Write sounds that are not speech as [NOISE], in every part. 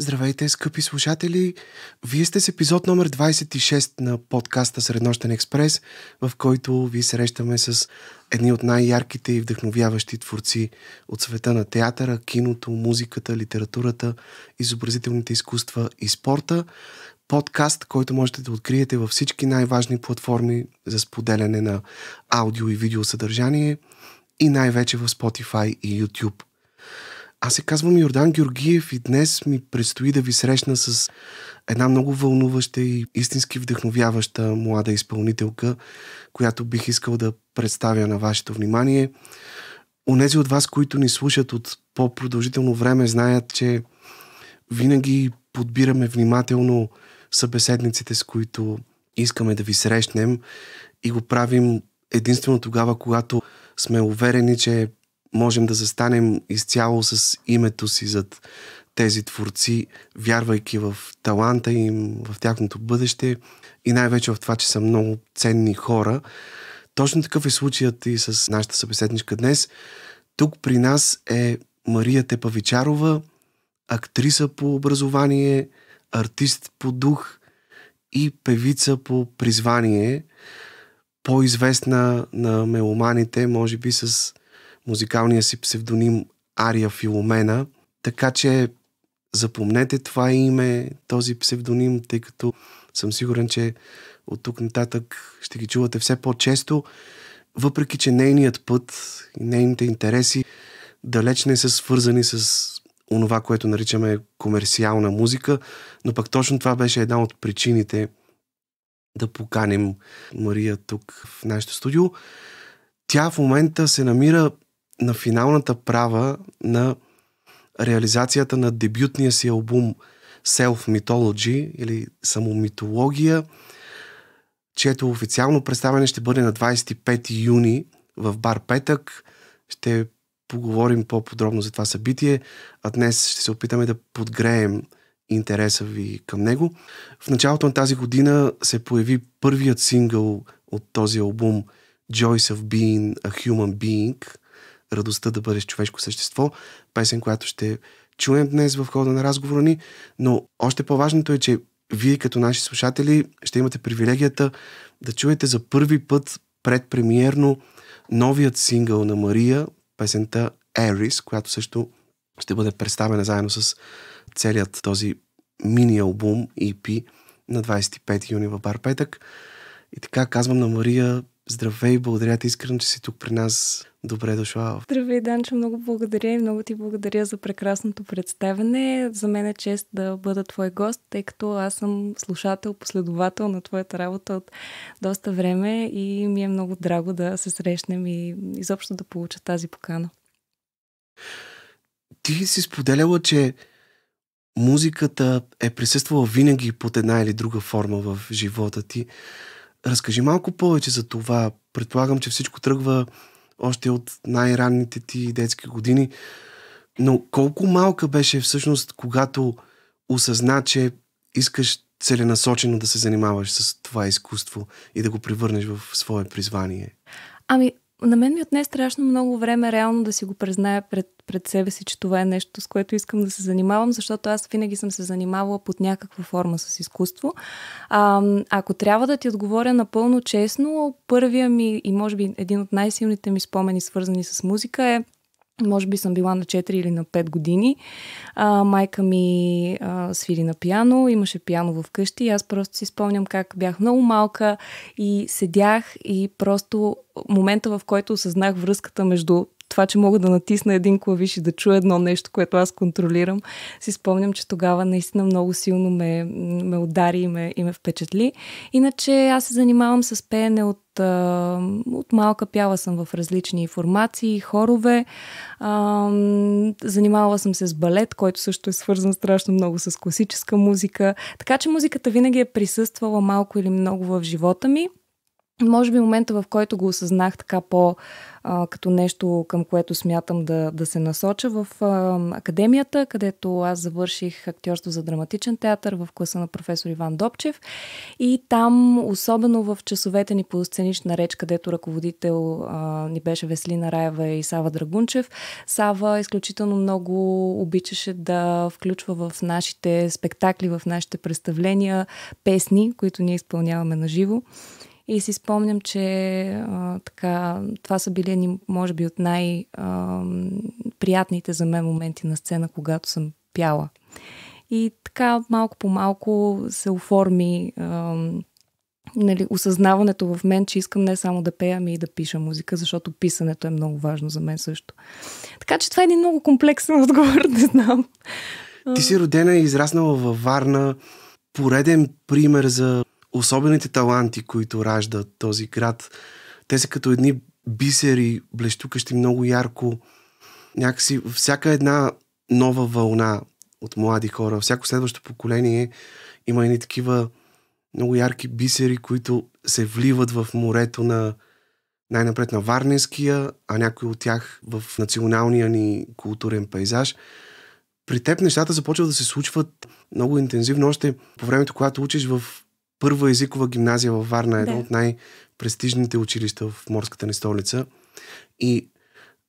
Здравейте, скъпи слушатели! Вие сте с епизод номер 26 на подкаста Среднощен експрес, в който ви срещаме с едни от най-ярките и вдъхновяващи творци от света на театъра, киното, музиката, литературата, изобразителните изкуства и спорта. Подкаст, който можете да откриете във всички най-важни платформи за споделяне на аудио и видео съдържание и най-вече в Spotify и YouTube. Аз се казвам Йордан Георгиев и днес ми предстои да ви срещна с една много вълнуваща и истински вдъхновяваща млада изпълнителка, която бих искал да представя на вашето внимание. Онези от вас, които ни слушат от по-продължително време, знаят, че винаги подбираме внимателно събеседниците, с които искаме да ви срещнем и го правим единствено тогава, когато сме уверени, че можем да застанем изцяло с името си зад тези творци, вярвайки в таланта им, в тяхното бъдеще и най-вече в това, че са много ценни хора. Точно такъв е случаят и с нашата събеседничка днес. Тук при нас е Мария Тепавичарова, актриса по образование, артист по дух и певица по призвание, по-известна на меломаните, може би с музикалния си псевдоним Ария Филомена. Така че запомнете това име, този псевдоним, тъй като съм сигурен, че от тук нататък ще ги чувате все по-често, въпреки че нейният път и нейните интереси далеч не са свързани с онова, което наричаме комерциална музика, но пък точно това беше една от причините да поканим Мария тук в нашето студио. Тя в момента се намира на финалната права на реализацията на дебютния си албум Self Mythology или Самомитология, чието официално представяне ще бъде на 25 юни в Бар Петък. Ще поговорим по-подробно за това събитие, а днес ще се опитаме да подгреем интереса ви към него. В началото на тази година се появи първият сингъл от този албум Joyce of Being a Human Being – радостта да бъдеш човешко същество, песен, която ще чуем днес в хода на разговора ни, но още по-важното е, че вие като наши слушатели ще имате привилегията да чуете за първи път предпремиерно новият сингъл на Мария, песента Ерис, която също ще бъде представена заедно с целият този мини-албум EP на 25 юни в Бар Петък. И така казвам на Мария, здравей, благодаря ти искрено, че си тук при нас Добре дошла. Здравей, Данчо, много благодаря и много ти благодаря за прекрасното представене. За мен е чест да бъда твой гост, тъй като аз съм слушател, последовател на твоята работа от доста време и ми е много драго да се срещнем и изобщо да получа тази покана. Ти си споделяла, че музиката е присъствала винаги под една или друга форма в живота ти. Разкажи малко повече за това. Предполагам, че всичко тръгва още от най-ранните ти детски години. Но колко малка беше всъщност, когато осъзна, че искаш целенасочено да се занимаваш с това изкуство и да го превърнеш в свое призвание? Ами, на мен ми отне страшно много време реално да си го призная пред, пред себе си, че това е нещо, с което искам да се занимавам, защото аз винаги съм се занимавала под някаква форма с изкуство. А, ако трябва да ти отговоря напълно честно, първия ми и може би един от най-силните ми спомени, свързани с музика, е може би съм била на 4 или на 5 години. А, майка ми а, свири на пиано, имаше пиано в къщи и аз просто си спомням как бях много малка и седях и просто момента в който осъзнах връзката между това, че мога да натисна един клавиш и да чуя едно нещо, което аз контролирам, си спомням, че тогава наистина много силно ме, ме удари и ме, и ме впечатли. Иначе аз се занимавам с пеене от от малка пяла съм в различни формации, хорове. занимавала съм се с балет, който също е свързан страшно много с класическа музика. Така че музиката винаги е присъствала малко или много в живота ми може би момента, в който го осъзнах така по а, като нещо, към което смятам да, да се насоча в а, академията, където аз завърших актьорство за драматичен театър в класа на професор Иван Добчев. И там, особено в часовете ни по сценична реч, където ръководител а, ни беше Веслина Раева и Сава Драгунчев, Сава изключително много обичаше да включва в нашите спектакли, в нашите представления песни, които ние изпълняваме на живо. И си спомням, че а, така, това са били едни, може би, от най-приятните за мен моменти на сцена, когато съм пяла. И така малко по малко се оформи а, нали, осъзнаването в мен, че искам не само да пея, ами и да пиша музика, защото писането е много важно за мен също. Така че това е един много комплексен [LAUGHS] отговор, не знам. Ти си родена и израснала във Варна. Пореден пример за особените таланти, които ражда този град, те са като едни бисери, блещукащи много ярко. Някакси всяка една нова вълна от млади хора, всяко следващо поколение има едни такива много ярки бисери, които се вливат в морето на най-напред на Варненския, а някои от тях в националния ни културен пейзаж. При теб нещата започват да се случват много интензивно още по времето, когато учиш в първа езикова гимназия във Варна, едно да. от най-престижните училища в морската ни столица. И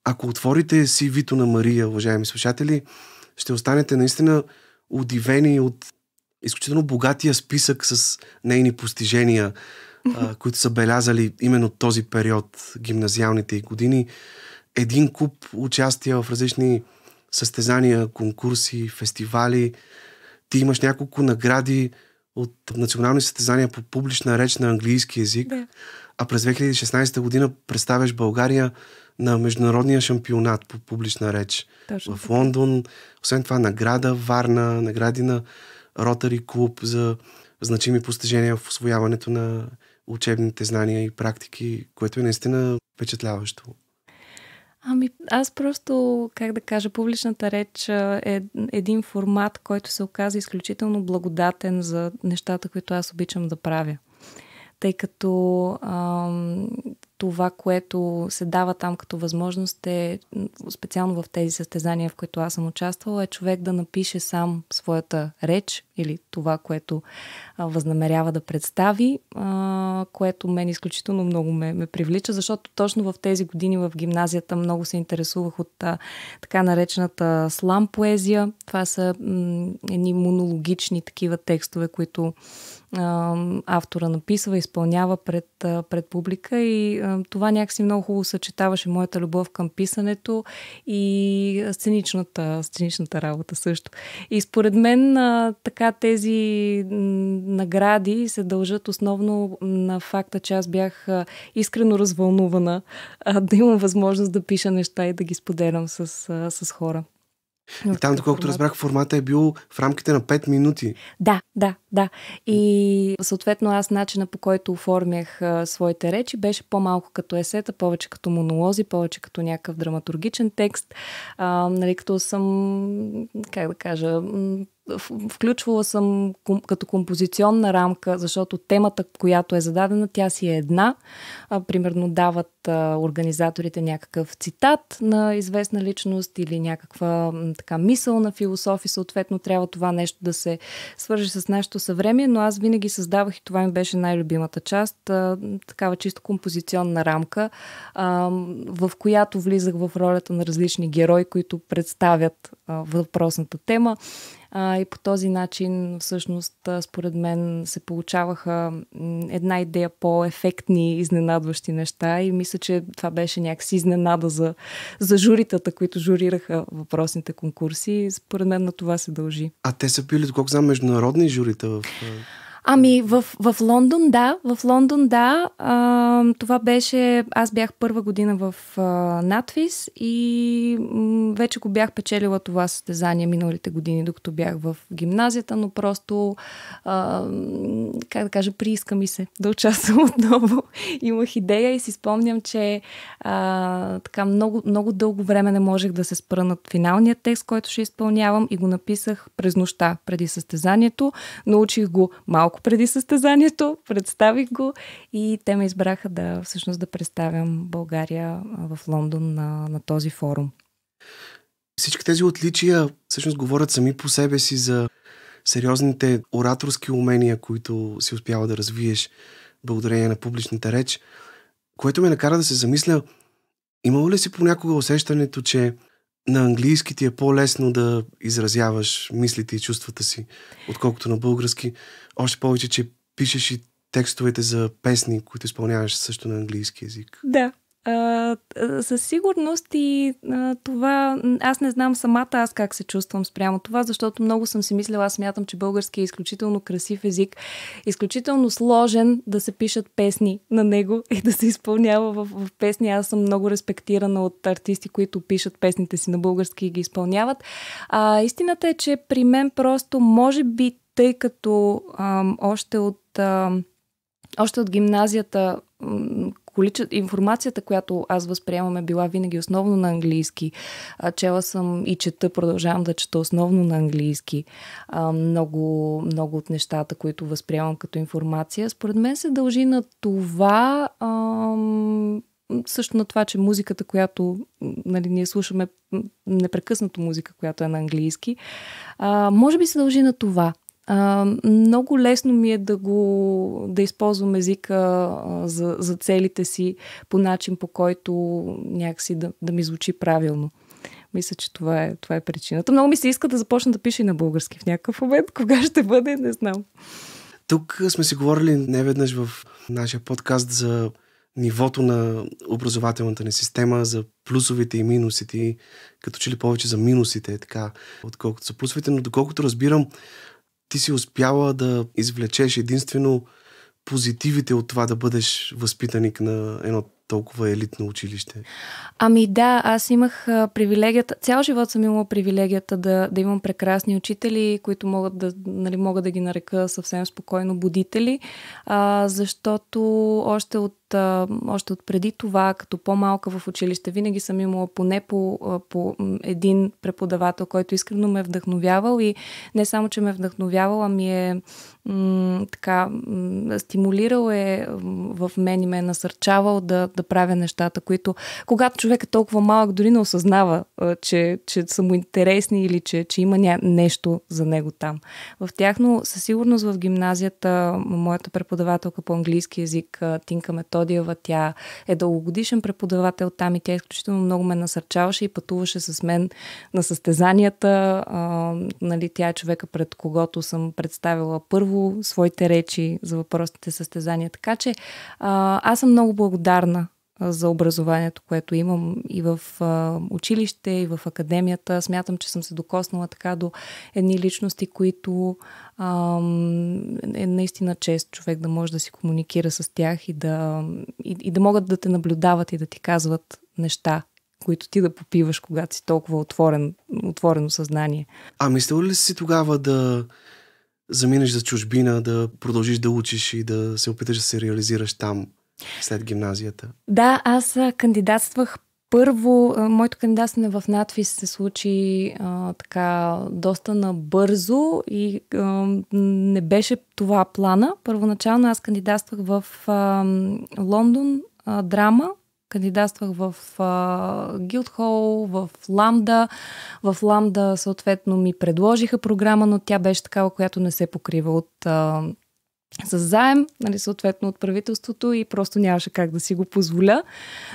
ако отворите си Вито на Мария, уважаеми слушатели, ще останете наистина удивени от изключително богатия списък с нейни постижения, а, [LAUGHS] които са белязали именно този период, гимназиалните и години. Един куп участия в различни състезания, конкурси, фестивали. Ти имаш няколко награди, от национални състезания по публична реч на английски язик, да. а през 2016 година представяш България на международния шампионат по публична реч Точно в Лондон. Освен това награда Варна, награди на Ротари клуб за значими постижения в освояването на учебните знания и практики, което е наистина впечатляващо. Ами аз просто, как да кажа, публичната реч е един формат, който се оказа изключително благодатен за нещата, които аз обичам да правя. Тъй като ам, това, което се дава там като възможност е, специално в тези състезания, в които аз съм участвала, е човек да напише сам своята реч или това, което а, възнамерява да представи, а, което мен изключително много ме, ме привлича, защото точно в тези години в гимназията много се интересувах от а, така наречената слам поезия. Това са м- едни монологични такива текстове, които автора написва, изпълнява пред, пред публика и това някакси много хубаво съчетаваше моята любов към писането и сценичната, сценичната работа също. И според мен така тези награди се дължат основно на факта, че аз бях искрено развълнувана да имам възможност да пиша неща и да ги споделям с, с хора и там, доколкото разбрах, формата е бил в рамките на 5 минути. Да, да, да. И съответно аз начина по който оформях а, своите речи беше по-малко като есета, повече като монолози, повече като някакъв драматургичен текст. А, нали, като съм, как да кажа, включвала съм като композиционна рамка, защото темата, която е зададена, тя си е една. А, примерно дават а, организаторите някакъв цитат на известна личност или някаква така мисъл на философи, съответно трябва това нещо да се свържи с нашето съвремие, но аз винаги създавах и това ми беше най-любимата част, а, такава чисто композиционна рамка, а, в която влизах в ролята на различни герои, които представят а, въпросната тема. А, и по този начин, всъщност, според мен, се получаваха една идея по-ефектни, изненадващи неща. И мисля, че това беше някакси изненада за, за журитата, които журираха въпросните конкурси. според мен на това се дължи. А те са били, доколко знам, международни журита в Ами, в, в Лондон, да. В Лондон, да. А, това беше... Аз бях първа година в а, надвис и м- вече го бях печелила това състезание миналите години, докато бях в гимназията, но просто, а, как да кажа, прииска ми се да участвам [LAUGHS] отново. Имах идея и си спомням, че а, така много, много дълго време не можех да се спра над финалния текст, който ще изпълнявам и го написах през нощта преди състезанието. Научих го малко малко преди състезанието, представих го и те ме избраха да всъщност да представям България в Лондон на, на този форум. Всички тези отличия всъщност говорят сами по себе си за сериозните ораторски умения, които си успява да развиеш благодарение на публичната реч, което ме накара да се замисля, имало ли си понякога усещането, че на английски ти е по-лесно да изразяваш мислите и чувствата си, отколкото на български. Още повече, че пишеш и текстовете за песни, които изпълняваш също на английски язик. Да. А, със сигурност и а, това, аз не знам самата аз как се чувствам спрямо това, защото много съм си мислила, аз смятам, че български е изключително красив език, изключително сложен да се пишат песни на него и да се изпълнява в, в песни. Аз съм много респектирана от артисти, които пишат песните си на български и ги изпълняват. А, истината е, че при мен просто може би тъй като а, още, от, а, още от гимназията количе... информацията, която аз възприемам е била винаги основно на английски. А, чела съм и чета, продължавам да чета основно на английски. А, много, много от нещата, които възприемам като информация, според мен се дължи на това... Ам също на това, че музиката, която нали, ние слушаме непрекъснато музика, която е на английски, а, може би се дължи на това. А, много лесно ми е да го да използвам езика а, за, за целите си по начин, по който някакси да, да ми звучи правилно. Мисля, че това е, това е причината. Много ми се иска да започна да пиша и на български в някакъв момент. Кога ще бъде, не знам. Тук сме си говорили неведнъж в нашия подкаст за нивото на образователната ни система, за плюсовите и минусите, като че ли повече за минусите, така, отколкото са плюсовите, но доколкото разбирам, ти си успяла да извлечеш единствено позитивите от това да бъдеш възпитаник на едно толкова елитно училище? Ами да, аз имах привилегията, цял живот съм имала привилегията да, да имам прекрасни учители, които могат да, нали, мога да ги нарека съвсем спокойно будители, а, защото още от от, още от преди това, като по-малка в училище, винаги съм имала поне по, по един преподавател, който искрено ме е вдъхновявал и не само, че ме е вдъхновявал, ми е м- така, стимулирал е в мен и ме е насърчавал да, да правя нещата, които, когато човек е толкова малък, дори не осъзнава, че, че са му интересни или че, че има ня- нещо за него там. В тях, но със сигурност в гимназията моята преподавателка по английски язик Тинка Метод Методиева. Тя е дългогодишен преподавател там и тя изключително много ме насърчаваше и пътуваше с мен на състезанията. А, нали, тя е човека, пред когото съм представила първо своите речи за въпросните състезания. Така че а, аз съм много благодарна за образованието, което имам и в а, училище, и в академията. Смятам, че съм се докоснала така до едни личности, които а, е наистина чест човек да може да си комуникира с тях и да, и, и да могат да те наблюдават и да ти казват неща, които ти да попиваш, когато си толкова отворен, отворено съзнание. А мислила ли си тогава да заминеш за чужбина, да продължиш да учиш и да се опиташ да се реализираш там? След гимназията? Да, аз кандидатствах първо, моето кандидатстване в надфис се случи а, така доста набързо и а, не беше това плана. Първоначално аз кандидатствах в а, Лондон а, драма, кандидатствах в Гилдхол, в Ламда. В Ламда съответно ми предложиха програма, но тя беше такава, която не се покрива от... А, с заем, нали, съответно от правителството и просто нямаше как да си го позволя.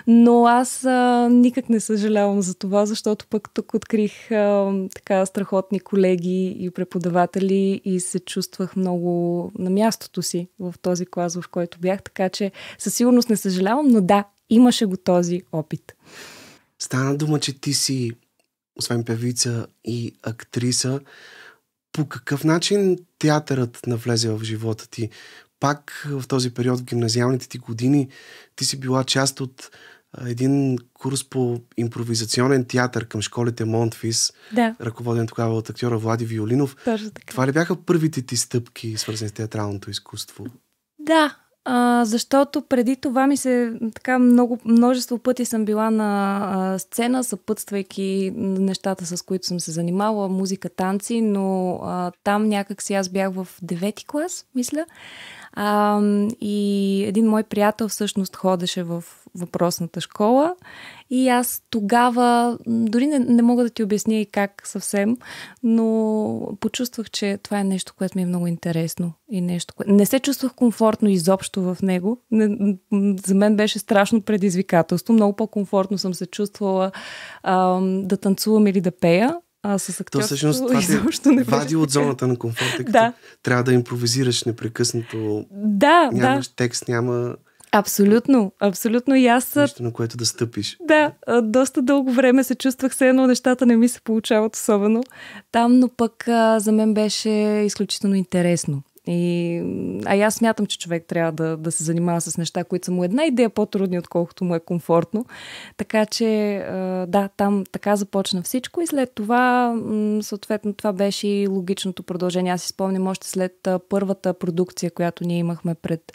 Но аз а, никак не съжалявам за това, защото пък тук открих а, така страхотни колеги и преподаватели и се чувствах много на мястото си в този клас, в който бях, така че със сигурност не съжалявам, но да, имаше го този опит. Стана дума, че ти си освен певица и актриса, по какъв начин театърът навлезе в живота ти? Пак в този период, в гимназиалните ти години, ти си била част от един курс по импровизационен театър към школите Монтфис, да. ръководен тогава от актьора Влади Виолинов. така. Това ли бяха първите ти стъпки, свързани с театралното изкуство? Да, а, защото преди това ми се така много, множество пъти съм била на а, сцена, съпътствайки нещата, с които съм се занимавала, музика, танци, но а, там някакси аз бях в девети клас, мисля. А, и един мой приятел всъщност ходеше в въпросната школа и аз тогава, дори не, не мога да ти обясня и как съвсем, но почувствах, че това е нещо, което ми е много интересно и нещо, кое... не се чувствах комфортно изобщо в него. Не, за мен беше страшно предизвикателство. Много по-комфортно съм се чувствала а, да танцувам или да пея, а с актьорството То, всъщност, това изобщо не вади от зоната на комфорта, като да. трябва да импровизираш непрекъснато. Да, Нямаш да. текст, няма... Абсолютно, абсолютно и аз... Нещо, на което да стъпиш. Да, доста дълго време се чувствах се едно, нещата не ми се получават особено там, но пък за мен беше изключително интересно. И, а аз смятам, че човек трябва да, да се занимава с неща, които са му една идея по-трудни, отколкото му е комфортно. Така че, да, там така започна всичко и след това, съответно, това беше и логичното продължение. Аз си спомням още след първата продукция, която ние имахме пред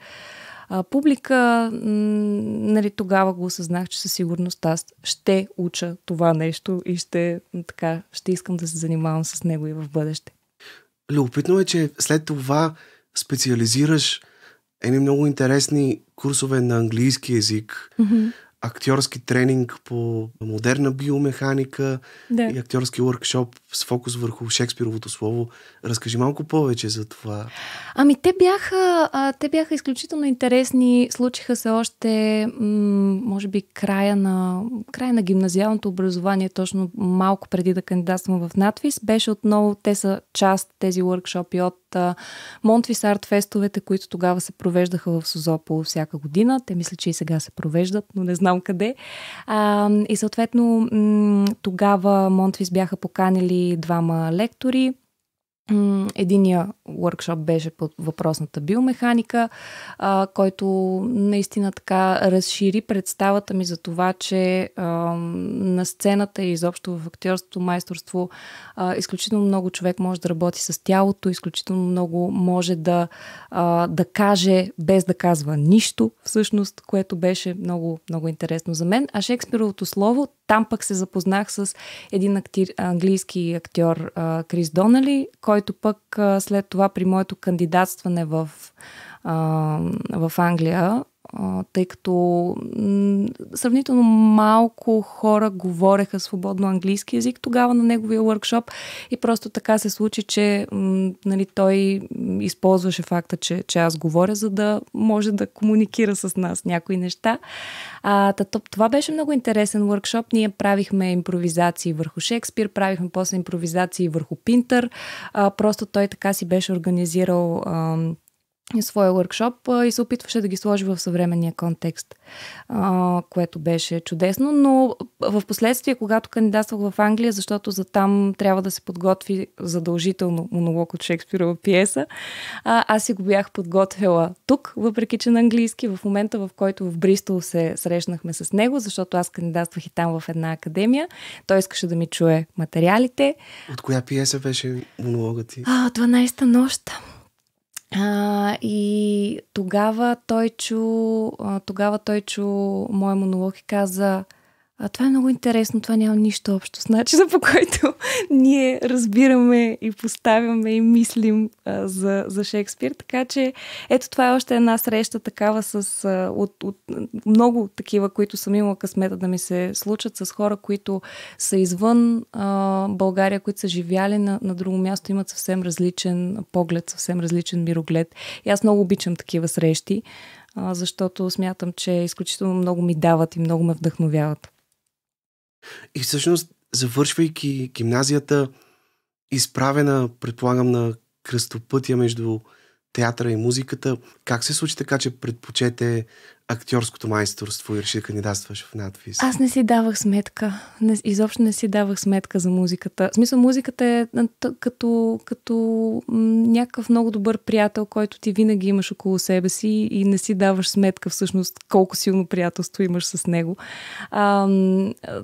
публика, нали, тогава го осъзнах, че със сигурност аз ще уча това нещо и ще, така, ще искам да се занимавам с него и в бъдеще. Любопитно е, че след това специализираш едни много интересни курсове на английски язик, mm-hmm. актьорски тренинг по модерна биомеханика да. и актьорски workshop с фокус върху Шекспировото слово. Разкажи малко повече за това. Ами те бяха, а, те бяха изключително интересни. Случиха се още, м- може би, края на, края на гимназиалното образование, точно малко преди да кандидатствам в надвис. Беше отново, те са част тези лъркшопи от Монтвис арт фестовете, които тогава се провеждаха в Созопо всяка година. Те мисля, че и сега се провеждат, но не знам къде. А, и съответно м- тогава Монтвис бяха поканили двама лектори. Единия workshop беше под въпросната биомеханика, а, който наистина така разшири представата ми за това, че а, на сцената и изобщо в актьорството, майсторство, а, изключително много човек може да работи с тялото, изключително много може да, а, да каже без да казва нищо, всъщност, което беше много, много интересно за мен. А Шекспировото слово там пък се запознах с един актир, английски актьор Крис Донали, който пък след това при моето кандидатстване в, в Англия тъй като сравнително малко хора говореха свободно английски язик тогава на неговия workshop и просто така се случи, че нали, той използваше факта, че, че аз говоря, за да може да комуникира с нас някои неща. А, тато, това беше много интересен workshop. Ние правихме импровизации върху Шекспир, правихме после импровизации върху Пинтър. А, просто той така си беше организирал а, своя workshop и се опитваше да ги сложи в съвременния контекст, което беше чудесно, но в последствие, когато кандидатствах в Англия, защото за там трябва да се подготви задължително монолог от Шекспирова пиеса, аз си го бях подготвила тук, въпреки че на английски, в момента в който в Бристол се срещнахме с него, защото аз кандидатствах и там в една академия, той искаше да ми чуе материалите. От коя пиеса беше монологът ти? А, 12-та нощ. А, и тогава той чу, а, тогава той чу моя монолог и каза – а, това е много интересно, това няма нищо общо с начина по който [LAUGHS] ние разбираме и поставяме и мислим а, за, за Шекспир. Така че ето това е още една среща такава с а, от, от много такива, които съм имала късмета да ми се случат с хора, които са извън а, България, които са живяли на, на друго място, имат съвсем различен поглед, съвсем различен мироглед. И аз много обичам такива срещи, а, защото смятам, че изключително много ми дават и много ме вдъхновяват. И всъщност, завършвайки гимназията, изправена, предполагам, на кръстопътя между театъра и музиката, как се случи така, че предпочете актьорското майсторство и реши да кандидатстваш в надвис? Аз не си давах сметка. Не, изобщо не си давах сметка за музиката. В смисъл, музиката е като, като някакъв много добър приятел, който ти винаги имаш около себе си и не си даваш сметка всъщност колко силно приятелство имаш с него. А,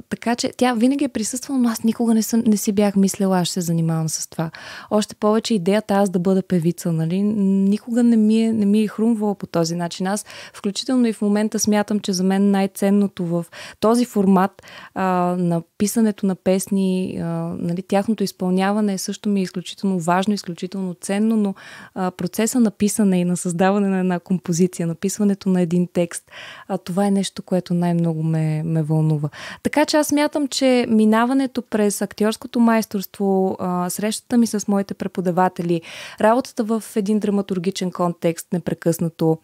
така че тя винаги е присъствала, но аз никога не, съм, не си бях мислила, аз ще се занимавам с това. Още повече идеята аз да бъда певица, нали? Никога не ми е, не ми е хрумвала по този начин. Аз включително и и в момента смятам, че за мен най-ценното в този формат а, на писането на песни, а, нали, тяхното изпълняване е също ми е изключително важно, изключително ценно, но а, процеса на писане и на създаване на една композиция, написването на един текст, а, това е нещо, което най-много ме, ме вълнува. Така че аз смятам, че минаването през актьорското майсторство, а, срещата ми с моите преподаватели, работата в един драматургичен контекст непрекъснато,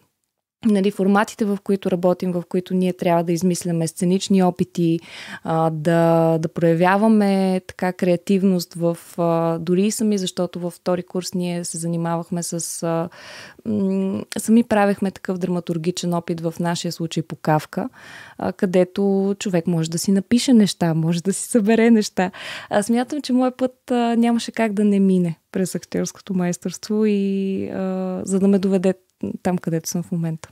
нали, форматите, в които работим, в които ние трябва да измисляме сценични опити, а, да, да проявяваме така креативност в а, дори и сами, защото във втори курс ние се занимавахме с... А, м- сами правехме такъв драматургичен опит в нашия случай по Кавка, а, където човек може да си напише неща, може да си събере неща. А, смятам, че моят път а, нямаше как да не мине през актьорското майсторство и а, за да ме доведе там, където съм в момента.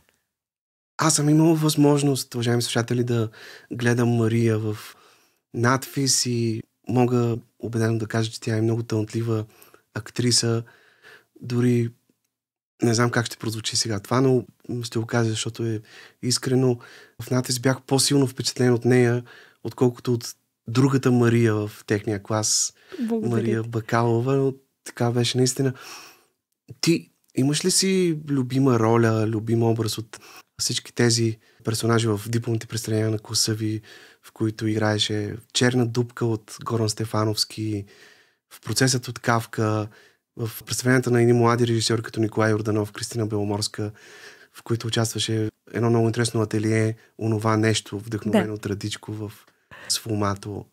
Аз съм имал възможност, уважаеми слушатели, да гледам Мария в надфис и мога убедено да кажа, че тя е много талантлива актриса. Дори не знам как ще прозвучи сега това, но ще го кажа, защото е искрено. В надфис бях по-силно впечатлен от нея, отколкото от другата Мария в техния клас. Благодаря. Мария Бакалова, но така беше наистина. Ти Имаш ли си любима роля, любим образ от всички тези персонажи в дипломните представления на коса ви, в които играеше Черна дупка от Горан Стефановски, в процесът от Кавка, в представленията на едни млади режисьори като Николай Орданов, Кристина Беломорска, в които участваше едно много интересно ателие, онова нещо, вдъхновено да. от Радичко в Сфумато.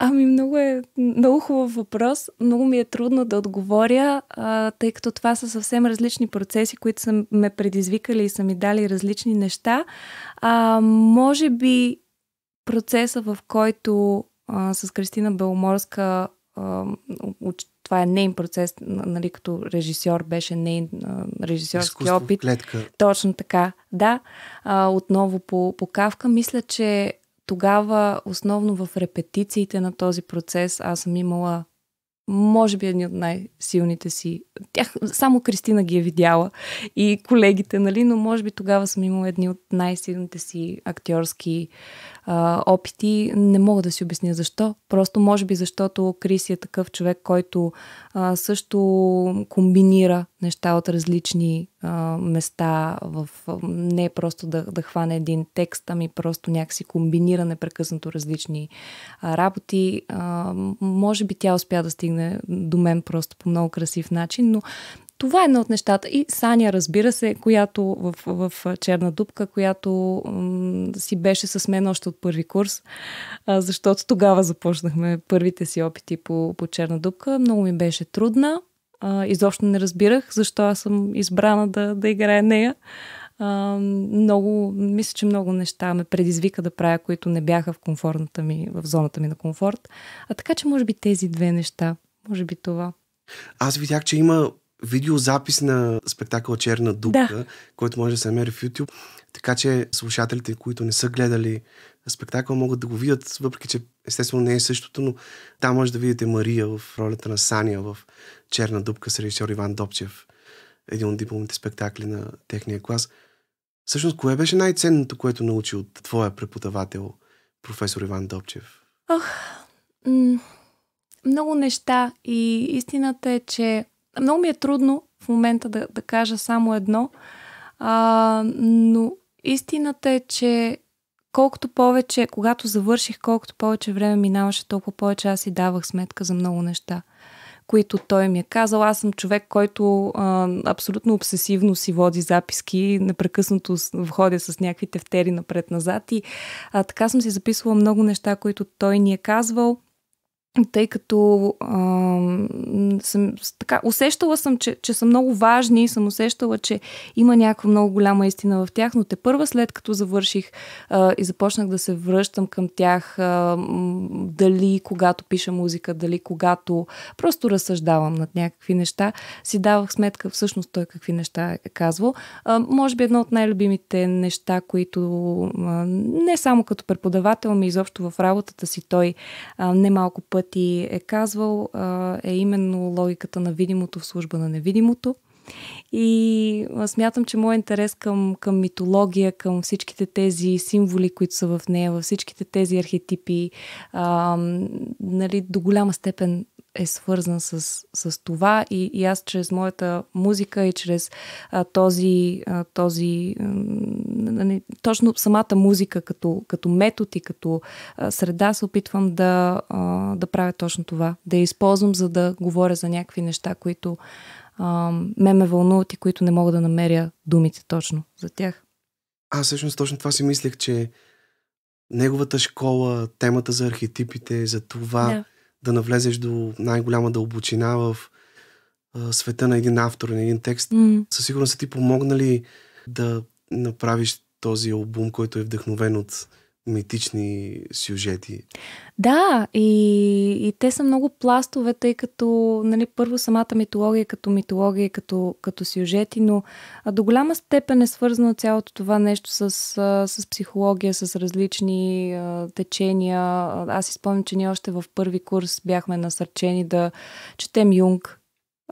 Ами много е много хубав въпрос. Много ми е трудно да отговоря, а, тъй като това са съвсем различни процеси, които са ме предизвикали и са ми дали различни неща. А, може би процеса, в който а, с Кристина Беломорска а, това е нейн процес, нали, като режисьор беше нейн режисьорски Изкуство опит. Клетка. Точно така, да. А, отново по, по Кавка, мисля, че тогава основно в репетициите на този процес аз съм имала може би едни от най-силните си. Тях, само Кристина ги е видяла и колегите, нали, но може би тогава съм имала едни от най-силните си актьорски а, опити. Не мога да си обясня защо. Просто може би защото Крис е такъв човек, който а, също комбинира неща от различни а, места. В, не е просто да, да хване един текст, ами просто някакси комбинира непрекъснато различни а, работи. А, може би тя успя да стигне до мен просто по много красив начин, но това е една от нещата. И Саня, разбира се, която в, в, в Черна дупка, която м- си беше с мен още от първи курс, а, защото тогава започнахме първите си опити по, по Черна дупка. Много ми беше трудна. А, изобщо не разбирах защо аз съм избрана да, да играя нея. А, много, мисля, че много неща ме предизвика да правя, които не бяха в комфортната ми, в зоната ми на комфорт. А така че, може би тези две неща, може би това. Аз видях, че има видеозапис на спектакъл Черна дупка, да. който може да се намери в YouTube. Така че слушателите, които не са гледали спектакъл, могат да го видят, въпреки че естествено не е същото, но там може да видите Мария в ролята на Саня в Черна дупка с режисьор Иван Допчев, Един от дипломните спектакли на техния клас. Всъщност, кое беше най-ценното, което научи от твоя преподавател, професор Иван Допчев? Ох, м- много неща. И истината е, че много ми е трудно в момента да, да кажа само едно, а, но истината е, че колкото повече, когато завърших, колкото повече време минаваше, толкова повече аз си давах сметка за много неща, които той ми е казал. Аз съм човек, който а, абсолютно обсесивно си води записки, непрекъснато входя с някакви тефтери напред-назад и а, така съм си записвала много неща, които той ни е казвал – тъй като а, съм, така, усещала съм, че, че са много важни и съм усещала, че има някаква много голяма истина в тях, но те първа след като завърших а, и започнах да се връщам към тях, а, дали когато пиша музика, дали когато просто разсъждавам над някакви неща, си давах сметка всъщност той какви неща е казвал. А, може би едно от най-любимите неща, които а, не само като преподавател, ми изобщо в работата си той а, немалко път ти е казвал, а, е именно логиката на видимото в служба на невидимото. И смятам, че моят интерес към, към митология, към всичките тези символи, които са в нея, във всичките тези архетипи, а, нали, до голяма степен е свързан с, с това и, и аз чрез моята музика и чрез а, този, а, този а, не, нали, точно самата музика като, като метод и като а, среда се опитвам да, а, да правя точно това, да я използвам, за да говоря за някакви неща, които а, ме ме вълнуват и които не мога да намеря думите точно за тях. Аз всъщност точно това си мислех, че неговата школа, темата за архетипите, за това... Yeah да навлезеш до най-голяма дълбочина в а, света на един автор, на един текст. Mm. Със сигурност са ти помогнали да направиш този албум, който е вдъхновен от митични сюжети. Да, и, и те са много пластове, тъй като нали, първо самата митология като митология, като, като сюжети, но до голяма степен е свързано цялото това нещо с, с психология, с различни а, течения. Аз изпомням, че ние още в първи курс бяхме насърчени да четем Юнг,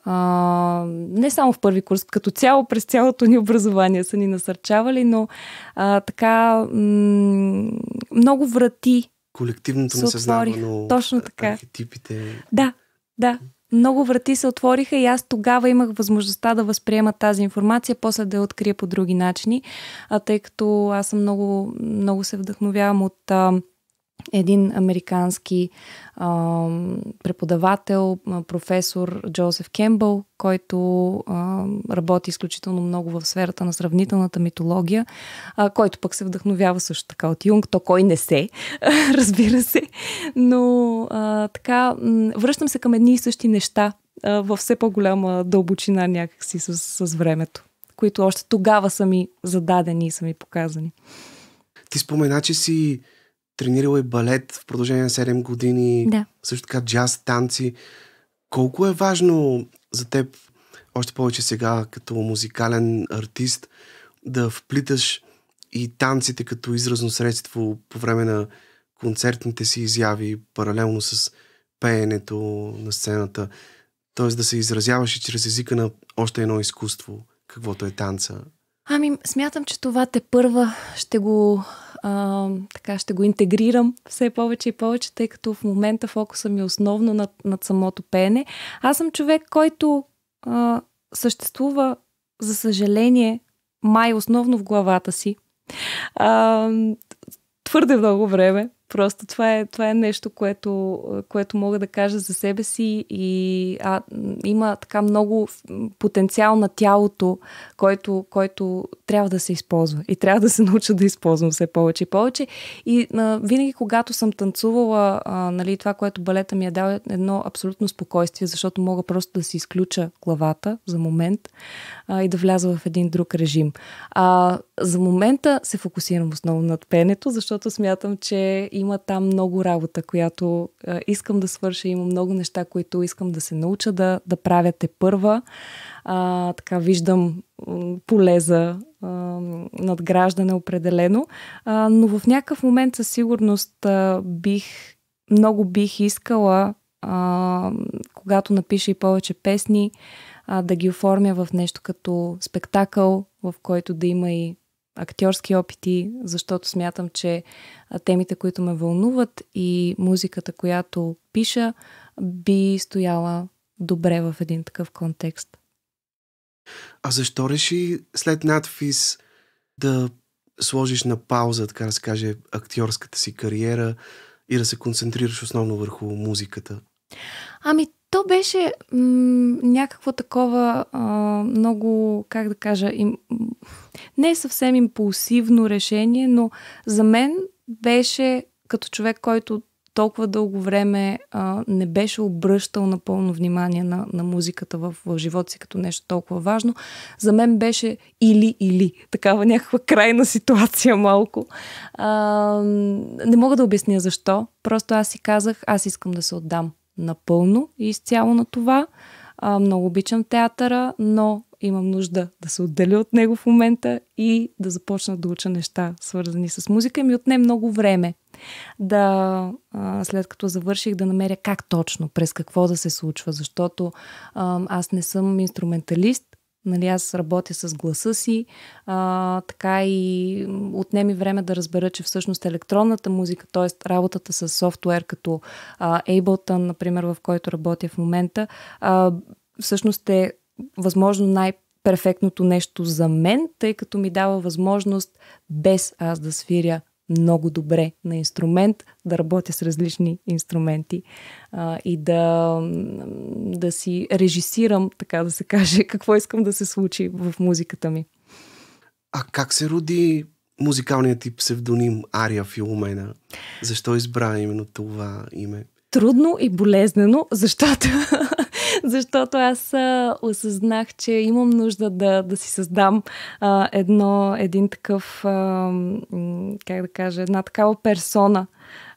а, не само в първи курс, като цяло през цялото ни образование са ни насърчавали, но а, така м- много врати. Колективното се съзнавано. Точно така. Архетипите. Да, да. Много врати се отвориха и аз тогава имах възможността да възприема тази информация, после да я открия по други начини, а, тъй като аз съм много, много се вдъхновявам от а, един американски а, преподавател, професор Джозеф Кембъл, който а, работи изключително много в сферата на сравнителната митология, а, който пък се вдъхновява също така от Юнг. То кой не се, [LAUGHS] разбира се. Но а, така, връщам се към едни и същи неща а, в все по-голяма дълбочина някакси с, с времето, които още тогава са ми зададени и са ми показани. Ти спомена, че си тренирала и балет в продължение на 7 години, да. също така джаз, танци. Колко е важно за теб, още повече сега като музикален артист, да вплиташ и танците като изразно средство по време на концертните си изяви, паралелно с пеенето на сцената. т.е. да се изразяваш и чрез езика на още едно изкуство, каквото е танца. Ами, смятам, че това те първа ще го а, така ще го интегрирам все повече и повече, тъй като в момента фокуса ми е основно над, над самото пеене. Аз съм човек, който а, съществува, за съжаление, май основно в главата си. А, твърде много време. Просто това е, това е нещо, което, което мога да кажа за себе си и а, има така много потенциал на тялото, който, който трябва да се използва и трябва да се [LAUGHS] науча да използвам все повече и повече. И а, винаги, когато съм танцувала, а, нали, това, което балета ми е дал е едно абсолютно спокойствие, защото мога просто да си изключа главата за момент а, и да вляза в един друг режим. А, за момента се фокусирам основно над пенето, защото смятам, че има там много работа, която а, искам да свърша. Има много неща, които искам да се науча да, да правя те първа. А, така виждам поле за а, надграждане определено. А, но в някакъв момент със сигурност а, бих, много бих искала, а, когато напиша и повече песни, а, да ги оформя в нещо като спектакъл, в който да има и актьорски опити, защото смятам, че темите, които ме вълнуват и музиката, която пиша, би стояла добре в един такъв контекст. А защо реши след надфис да сложиш на пауза, така да се каже, актьорската си кариера и да се концентрираш основно върху музиката? Ами, то беше м- някакво такова а, много, как да кажа, им, не съвсем импулсивно решение, но за мен беше като човек, който толкова дълго време а, не беше обръщал напълно внимание на, на музиката в, в живота си като нещо толкова важно. За мен беше или-или. Такава някаква крайна ситуация малко. А, не мога да обясня защо. Просто аз си казах, аз искам да се отдам напълно и изцяло на това. А, много обичам театъра, но имам нужда да се отделя от него в момента и да започна да уча неща, свързани с музика. Ми отне много време да, а, след като завърших, да намеря как точно, през какво да се случва, защото а, аз не съм инструменталист Нали, аз работя с гласа си, а, така и отнеми време да разбера, че всъщност електронната музика, т.е. работата с софтуер като а, Ableton, например, в който работя в момента, а, всъщност е възможно най- перфектното нещо за мен, тъй като ми дава възможност без аз да свиря много добре на инструмент, да работя с различни инструменти а, и да, да си режисирам, така да се каже, [LAUGHS] какво искам да се случи в музиката ми. А как се роди музикалният ти псевдоним Ария Филомена? Защо е избра именно това име? Трудно и болезнено, защото [LAUGHS] защото аз а, осъзнах, че имам нужда да, да си създам а, едно, един такъв, а, как да кажа, една такава персона,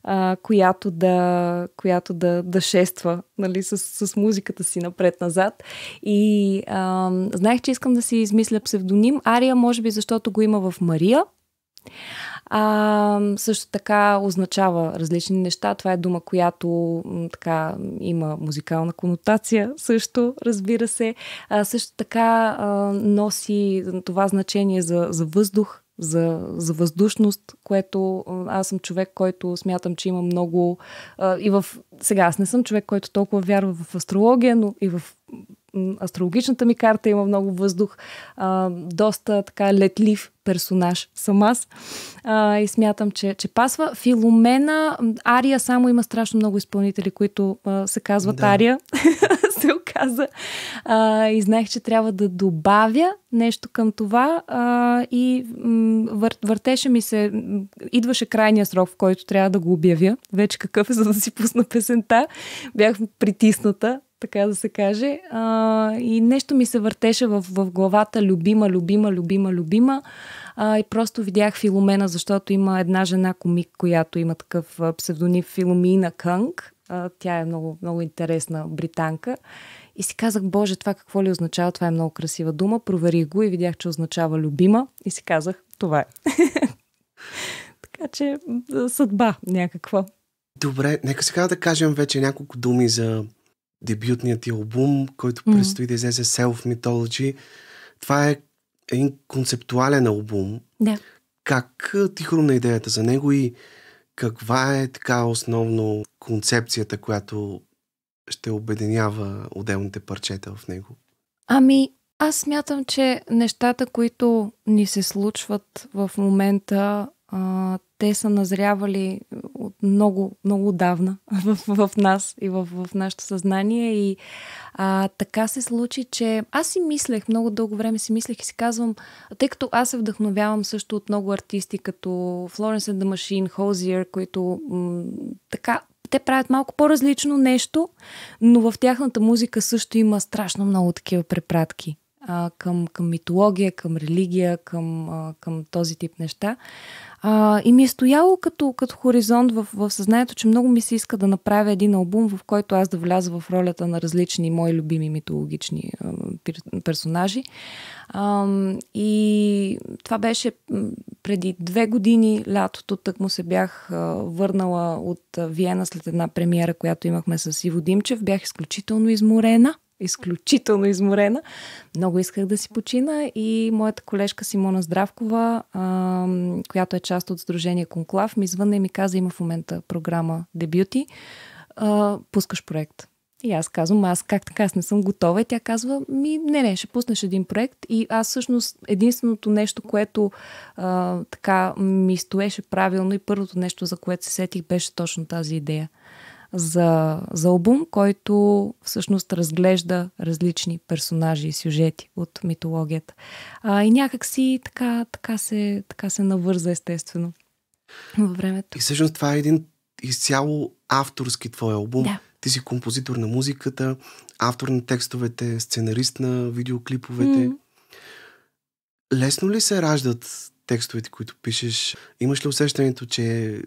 а, която, да, която да, да шества нали, с, с музиката си напред-назад. И а, знаех, че искам да си измисля псевдоним. Ария, може би, защото го има в Мария. А, също така означава различни неща. Това е дума, която така има музикална конотация също, разбира се. А, също така а, носи това значение за, за въздух, за, за въздушност, което аз съм човек, който смятам, че има много. А, и в. Сега аз не съм човек, който толкова вярва в астрология, но и в астрологичната ми карта има много въздух, а, доста така летлив персонаж съм аз а, и смятам, че, че пасва. Филомена, Ария само има страшно много изпълнители, които а, се казват да. Ария, [LAUGHS] се оказа. А, и знаех, че трябва да добавя нещо към това а, и м- вър, въртеше ми се, идваше крайния срок, в който трябва да го обявя, вече какъв е, за да си пусна песента. Бях притисната, така да се каже. А, и нещо ми се въртеше в, в главата любима, любима, любима, любима. А, и просто видях Филомена, защото има една жена комик, която има такъв псевдоним Филомина Кънг. А, тя е много, много интересна британка. И си казах, Боже, това какво ли означава? Това е много красива дума. Проверих го и видях, че означава любима. И си казах, това е. [LAUGHS] така че съдба някаква. Добре, нека сега да кажем вече няколко думи за дебютният ти албум, който предстои mm. да излезе Self Mythology. Това е един концептуален албум. Да. Как ти хрумна идеята за него и каква е така основно концепцията, която ще обединява отделните парчета в него? Ами, аз смятам, че нещата, които ни се случват в момента, а, те са назрявали е, от много, много давна [LAUGHS] в, в нас и в, в нашето съзнание. И а, така се случи, че аз си мислех, много дълго време си мислех и си казвам, тъй като аз се вдъхновявам също от много артисти, като Florence and the Machine, Hozier, които м- така те правят малко по-различно нещо, но в тяхната музика също има страшно много такива препратки а, към, към митология, към религия, към, а, към този тип неща. А, и ми е стояло като, като хоризонт в, в съзнанието, че много ми се иска да направя един албум, в който аз да вляза в ролята на различни мои любими митологични а, персонажи. А, и това беше преди две години, лятото, тък му се бях върнала от Виена след една премиера, която имахме с Иво Димчев. Бях изключително изморена изключително изморена. Много исках да си почина и моята колежка Симона Здравкова, а, която е част от Сдружение Конклав, ми звънна и ми каза, има в момента програма Дебюти, а, пускаш проект. И аз казвам, аз как така, аз не съм готова. И тя казва, ми не, не, ще пуснеш един проект. И аз всъщност единственото нещо, което а, така ми стоеше правилно и първото нещо, за което се сетих, беше точно тази идея за, за албум, който всъщност разглежда различни персонажи и сюжети от митологията. А, и някак си така, така, се, така се навърза естествено във времето. И всъщност това е един изцяло авторски твой албум. Да. Ти си композитор на музиката, автор на текстовете, сценарист на видеоклиповете. Mm. Лесно ли се раждат текстовете, които пишеш? Имаш ли усещането, че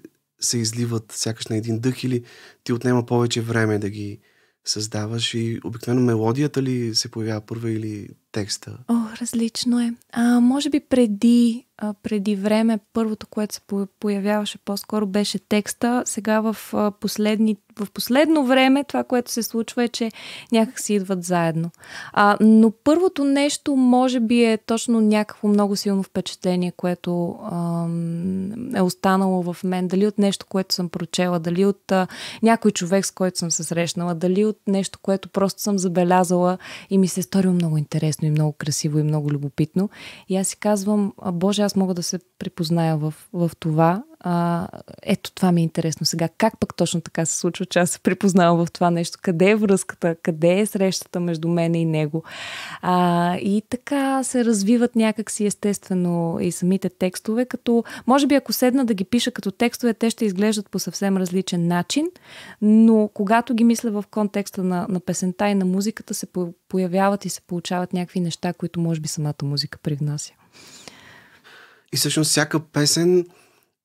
се изливат сякаш на един дъх или ти отнема повече време да ги създаваш и обикновено мелодията ли се появява първа или текста? О, различно е. А, може би преди, а, преди време първото, което се появяваше по-скоро беше текста. Сега в, а, последни, в последно време това, което се случва е, че някак си идват заедно. А, но първото нещо може би е точно някакво много силно впечатление, което а, е останало в мен. Дали от нещо, което съм прочела, дали от а, някой човек, с който съм се срещнала, дали от нещо, което просто съм забелязала и ми се е сторило много интересно интересно и много красиво и много любопитно. И аз си казвам, Боже, аз мога да се припозная в, в това а, ето това ми е интересно сега. Как пък точно така се случва, че аз се припознавам в това нещо? Къде е връзката? Къде е срещата между мене и него? А, и така се развиват някакси естествено и самите текстове, като може би ако седна да ги пиша като текстове, те ще изглеждат по съвсем различен начин, но когато ги мисля в контекста на, на песента и на музиката, се появяват и се получават някакви неща, които може би самата музика привнася. И всъщност всяка песен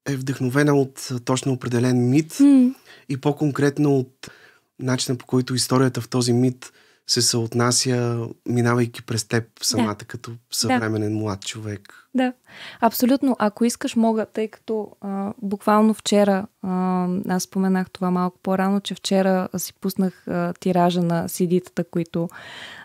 е вдъхновена от точно определен мит mm. и по-конкретно от начина по който историята в този мит се съотнася, минавайки през теб самата да. като съвременен да. млад човек. Да, абсолютно. Ако искаш, мога, тъй като а, буквално вчера, а, аз споменах това малко по-рано, че вчера си пуснах а, тиража на CD-тата, които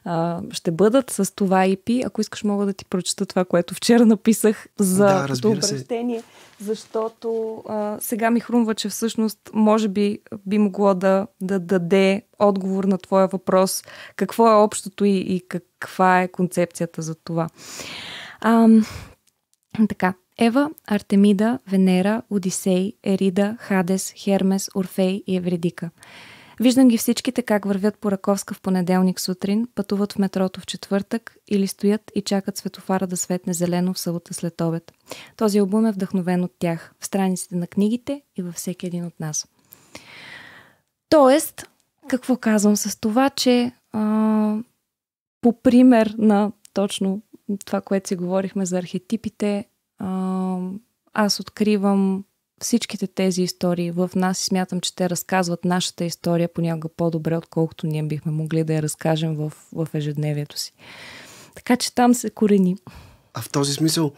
а, ще бъдат с това IP. Ако искаш, мога да ти прочета това, което вчера написах за да, обращение, защото а, сега ми хрумва, че всъщност може би би могло да, да даде отговор на твоя въпрос какво е общото и, и каква е концепцията за това. Ам, така. Ева, Артемида, Венера, Одисей, Ерида, Хадес, Хермес, Орфей и Евредика. Виждам ги всичките как вървят по Раковска в понеделник сутрин, пътуват в метрото в четвъртък или стоят и чакат светофара да светне зелено в събота след обед. Този албум е вдъхновен от тях, в страниците на книгите и във всеки един от нас. Тоест, какво казвам с това, че а, по пример на точно това, което си говорихме за архетипите, а, аз откривам всичките тези истории в нас и смятам, че те разказват нашата история понякога по-добре, отколкото ние бихме могли да я разкажем в, в ежедневието си. Така че там се корени. А в този смисъл,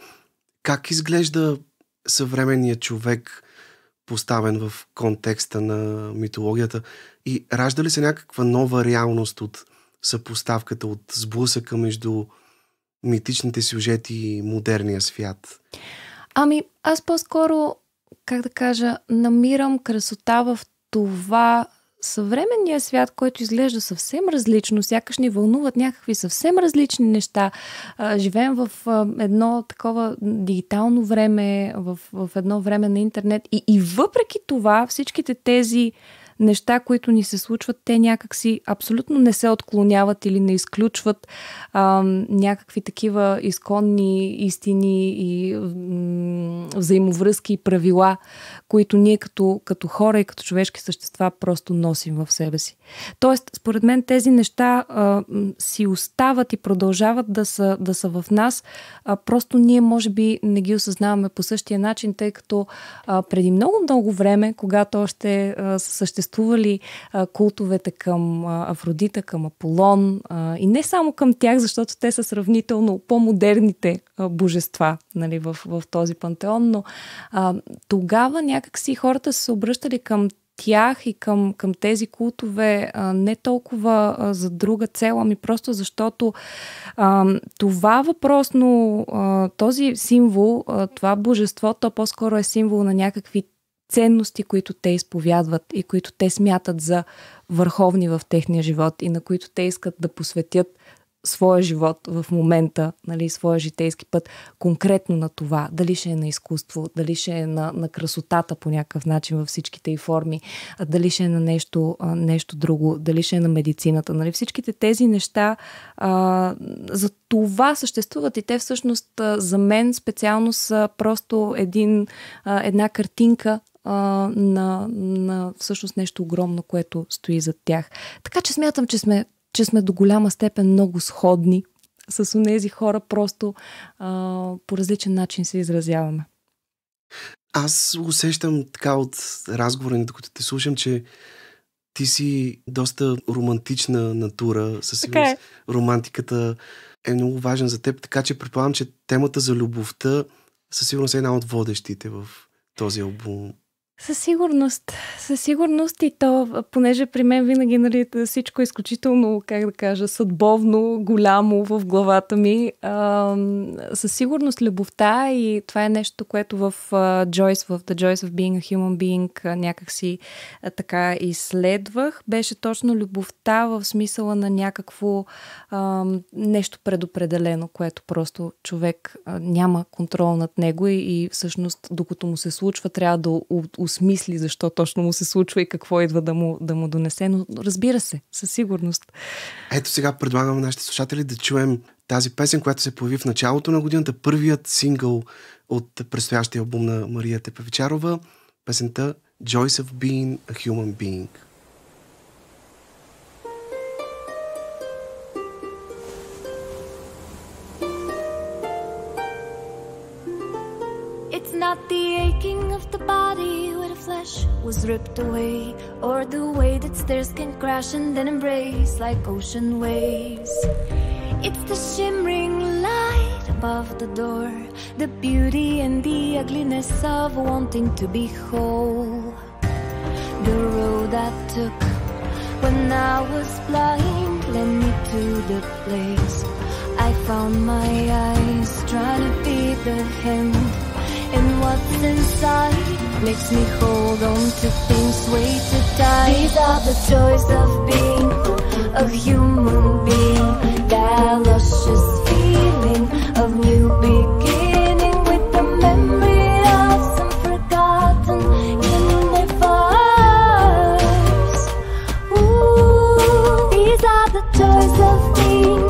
как изглежда съвременният човек, поставен в контекста на митологията? И ражда ли се някаква нова реалност от съпоставката, от сблъсъка между митичните сюжети и модерния свят? Ами, аз по-скоро, как да кажа, намирам красота в това съвременния свят, който изглежда съвсем различно, сякаш ни вълнуват някакви съвсем различни неща. Живеем в едно такова дигитално време, в, в едно време на интернет и, и въпреки това всичките тези неща, които ни се случват, те някакси абсолютно не се отклоняват или не изключват а, някакви такива изконни истини и взаимовръзки и правила, които ние като, като хора и като човешки същества просто носим в себе си. Тоест, според мен тези неща а, си остават и продължават да са, да са в нас, а, просто ние може би не ги осъзнаваме по същия начин, тъй като а, преди много-много време, когато още а, съществуваме съществували а, култовете към а, Афродита, към Аполон а, и не само към тях, защото те са сравнително по-модерните а, божества нали, в, в този пантеон, но а, тогава някакси хората са се обръщали към тях и към, към тези култове а, не толкова а, за друга цел, ами просто защото а, това въпросно, а, този символ, а, това божество, то по-скоро е символ на някакви ценности, които те изповядват и които те смятат за върховни в техния живот и на които те искат да посветят своя живот в момента, нали, своя житейски път, конкретно на това, дали ще е на изкуство, дали ще е на, на красотата по някакъв начин във всичките й форми, дали ще е на нещо, нещо друго, дали ще е на медицината, нали, всичките тези неща а, за това съществуват и те всъщност за мен специално са просто един, а, една картинка на, на всъщност нещо огромно, което стои зад тях. Така че смятам, че сме че сме до голяма степен много сходни с тези хора, просто а, по различен начин се изразяваме. Аз усещам така от разговора ни, докато те слушам, че ти си доста романтична натура, със е. сигурност. okay. Романтиката е много важен за теб, така че предполагам, че темата за любовта със сигурност е една от водещите в този албум. Със сигурност. Със сигурност и то, понеже при мен винаги нали, всичко е изключително, как да кажа, съдбовно, голямо в главата ми. А, със сигурност любовта и това е нещо, което в uh, Joyce, в The Joyce of Being a Human Being някакси а, така изследвах. Беше точно любовта в смисъла на някакво а, нещо предопределено, което просто човек а, няма контрол над него и, и всъщност докато му се случва трябва да осмисли защо точно му се случва и какво идва да му, да му донесе. Но разбира се, със сигурност. Ето сега предлагам нашите слушатели да чуем тази песен, която се появи в началото на годината, първият сингъл от предстоящия албум на Мария Тепевичарова, песента Joys of Being a Human Being. It's not the aching of the body flesh was ripped away Or the way that stairs can crash and then embrace like ocean waves It's the shimmering light above the door The beauty and the ugliness of wanting to be whole The road I took when I was blind Led me to the place I found my eyes trying to feed the hand and what's inside makes me hold on to things way too tight. These are the joys of being a human being. That luscious feeling of new beginning with the memory of some forgotten universe. Ooh, these are the joys of being.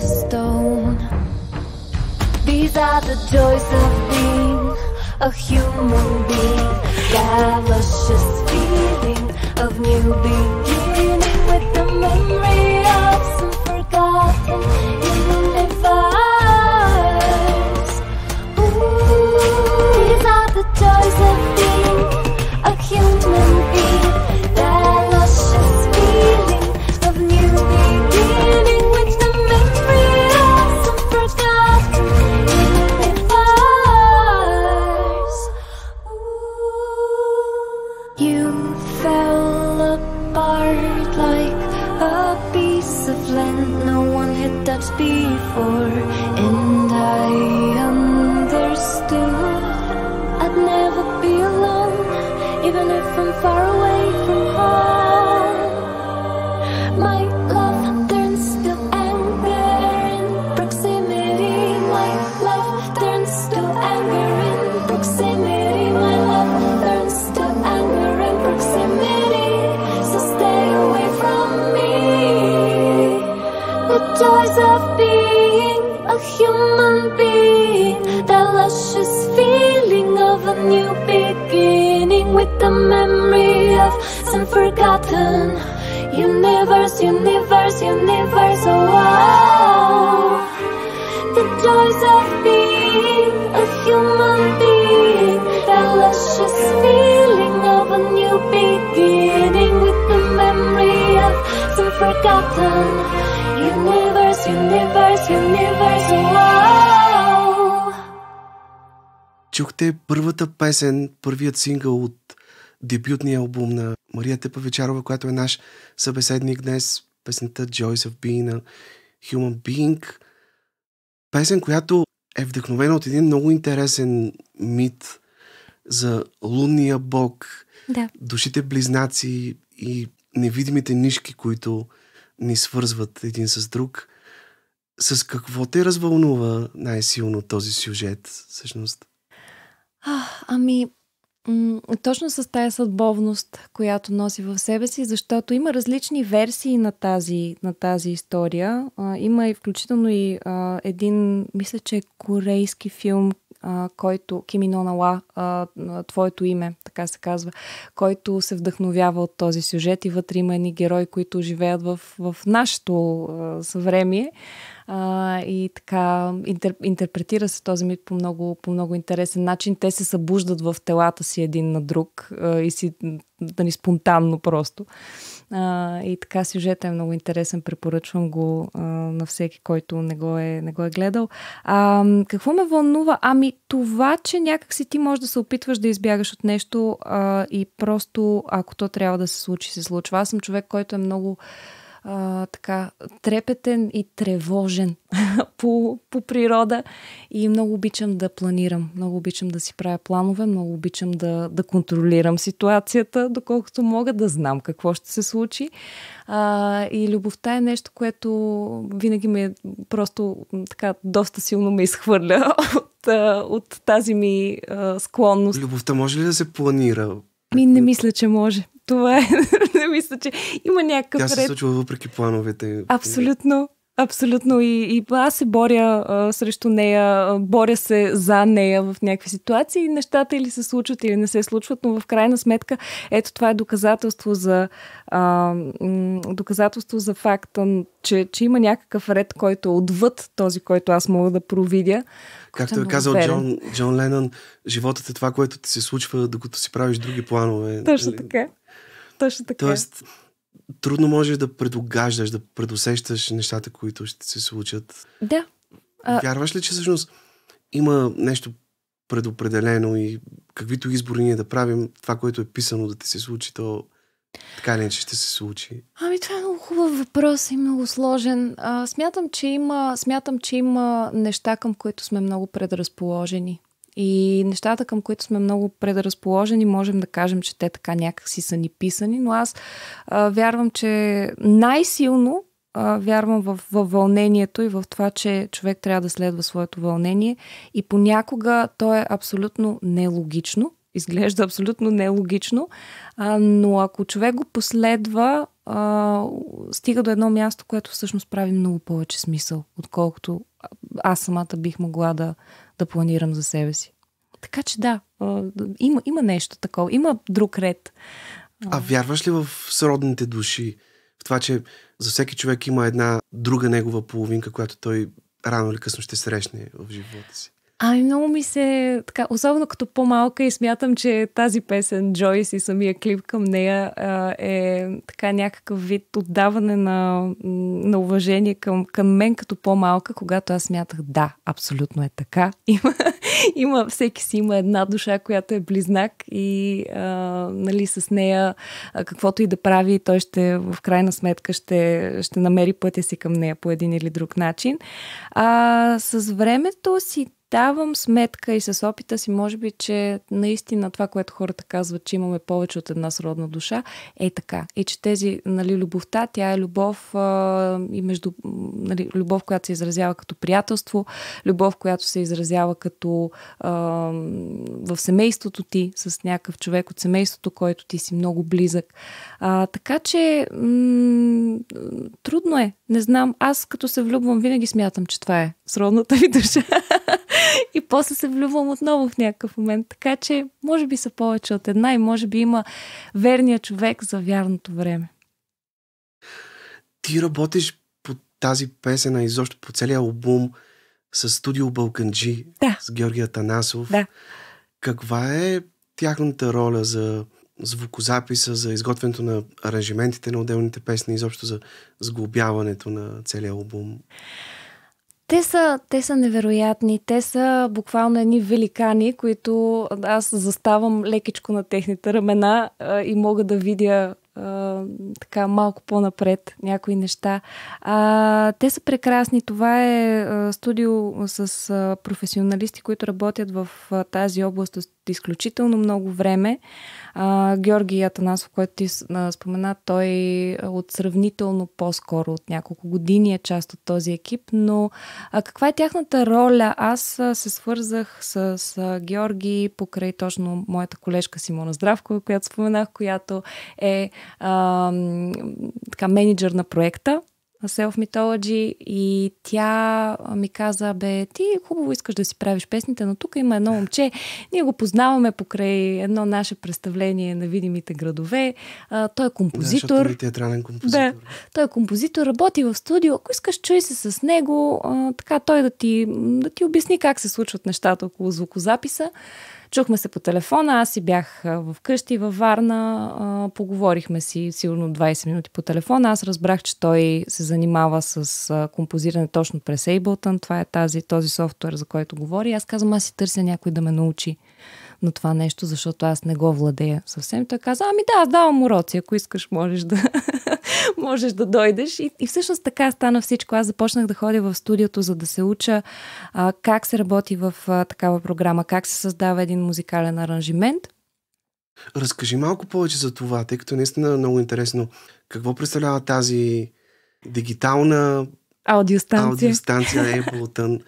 stone. These are the joys of being a human being. Delicious песен, първият сингъл от дебютния албум на Мария Вечарова, която е наш събеседник днес, песента Joys of Being a Human Being. Песен, която е вдъхновена от един много интересен мит за лунния бог, да. душите близнаци и невидимите нишки, които ни свързват един с друг. С какво те развълнува най-силно този сюжет, всъщност? А, ами, м- точно с тая съдбовност, която носи в себе си, защото има различни версии на тази, на тази история. А, има и включително и а, един, мисля, че е корейски филм, а, който Киминонала, а, твоето име, така се казва, който се вдъхновява от този сюжет и вътре има едни герои, които живеят в, в нашето а, съвремие а, и така интер, интерпретира се този мит по много, по много интересен начин. Те се събуждат в телата си един на друг а, и си да ни нали, спонтанно просто. А, и така сюжетът е много интересен, препоръчвам го а, на всеки, който не го е, не го е гледал. А, какво ме вълнува? Ами това, че някакси ти можеш да се опитваш да избягаш от нещо а, и просто ако то трябва да се случи, се случва. Аз съм човек, който е много а, така трепетен и тревожен [LAUGHS] по, по природа и много обичам да планирам, много обичам да си правя планове, много обичам да, да контролирам ситуацията, доколкото мога да знам какво ще се случи. А, и любовта е нещо, което винаги ме просто така доста силно ме изхвърля [LAUGHS] от, от тази ми а, склонност. Любовта може ли да се планира? Ми не мисля, че може. Това е. [LAUGHS] не мисля, че има някакъв. Тя се ред. случва въпреки плановете. Абсолютно. Абсолютно. И, и аз се боря а, срещу нея, боря се за нея в някакви ситуации. Нещата или се случват, или не се случват, но в крайна сметка ето това е доказателство за, а, доказателство за факта, че, че има някакъв ред, който е отвъд този, който аз мога да провидя. Както е казал Джон, Джон Ленън, животът е това, което ти се случва, докато си правиш други планове. Точно нали? така. Точно така. Тоест, трудно можеш да предогаждаш, да предусещаш нещата, които ще се случат. Да. А... Вярваш ли, че всъщност има нещо предопределено и каквито избори ние да правим, това, което е писано да ти се случи, то така ли, че ще се случи? Ами това е много хубав въпрос и много сложен. А, смятам, че има, смятам, че има неща, към които сме много предразположени. И нещата, към които сме много предразположени, можем да кажем, че те така някакси са ни писани, но аз а, вярвам, че най-силно а, вярвам в, в вълнението и в това, че човек трябва да следва своето вълнение и понякога то е абсолютно нелогично, изглежда абсолютно нелогично, а, но ако човек го последва, а, стига до едно място, което всъщност прави много повече смисъл, отколкото аз самата бих могла да, да планирам за себе си. Така че да, има, има нещо такова, има друг ред. А вярваш ли в сродните души? В това, че за всеки човек има една друга негова половинка, която той рано или късно ще срещне в живота си? Ами много ми се, така, особено като по-малка и смятам, че тази песен Джойс и самия клип към нея е така някакъв вид отдаване на, на уважение към, към мен като по-малка, когато аз смятах да, абсолютно е така. [LAUGHS] Има, има, всеки си има една душа, която е близнак и а, нали, с нея каквото и да прави, той ще в крайна сметка ще, ще намери пътя си към нея по един или друг начин. А, с времето си давам сметка и с опита си, може би, че наистина това, което хората казват, че имаме повече от една сродна душа, е така. И че тези, нали, любовта, тя е любов а, и между, нали, любов, която се изразява като приятелство, любов, която се изразява като а, в семейството ти с някакъв човек от семейството, който ти си много близък. А, така че м- трудно е. Не знам. Аз като се влюбвам, винаги смятам, че това е сродната ви душа. [LAUGHS] [LAUGHS] и после се влюбвам отново в някакъв момент. Така че, може би са повече от една и може би има верния човек за вярното време. Ти работиш по тази песен, а изобщо по целия албум с студио Балканджи, да. с Георгия Танасов. Да. Каква е тяхната роля за звукозаписа, за изготвянето на аранжиментите на отделните песни, изобщо за сглобяването на целия албум? Те са, те са невероятни. Те са буквално едни великани, които аз заставам лекичко на техните рамена а, и мога да видя а, така малко по-напред някои неща. А, те са прекрасни. Това е а, студио с а, професионалисти, които работят в а, тази област изключително много време. А, Георги Атанасов, който ти спомена, той от сравнително по-скоро от няколко години е част от този екип, но а каква е тяхната роля? Аз се свързах с, с Георги покрай точно моята колежка Симона Здравкова, която споменах, която е а, така, менеджер на проекта self-mythology и тя ми каза, бе, ти хубаво искаш да си правиш песните, но тук има едно момче, ние го познаваме покрай едно наше представление на видимите градове. А, той е композитор. Е да, е театрален композитор. Да, той е композитор, работи в студио. Ако искаш, чуй се с него, а, така той да ти, да ти обясни как се случват нещата около звукозаписа. Чухме се по телефона, аз си бях в къщи във Варна, поговорихме си сигурно 20 минути по телефона. Аз разбрах, че той се занимава с композиране точно през Ableton. Това е тази, този софтуер, за който говори. Аз казвам, аз си търся някой да ме научи на това нещо, защото аз не го владея съвсем. Той каза, ами да, аз давам уроци, ако искаш можеш да, [LAUGHS] можеш да дойдеш. И, и всъщност така стана всичко. Аз започнах да ходя в студиото, за да се уча а, как се работи в а, такава програма, как се създава един музикален аранжимент. Разкажи малко повече за това, тъй като наистина е много интересно. Какво представлява тази дигитална Аудиостанция. Аудиостанция е на Ableton,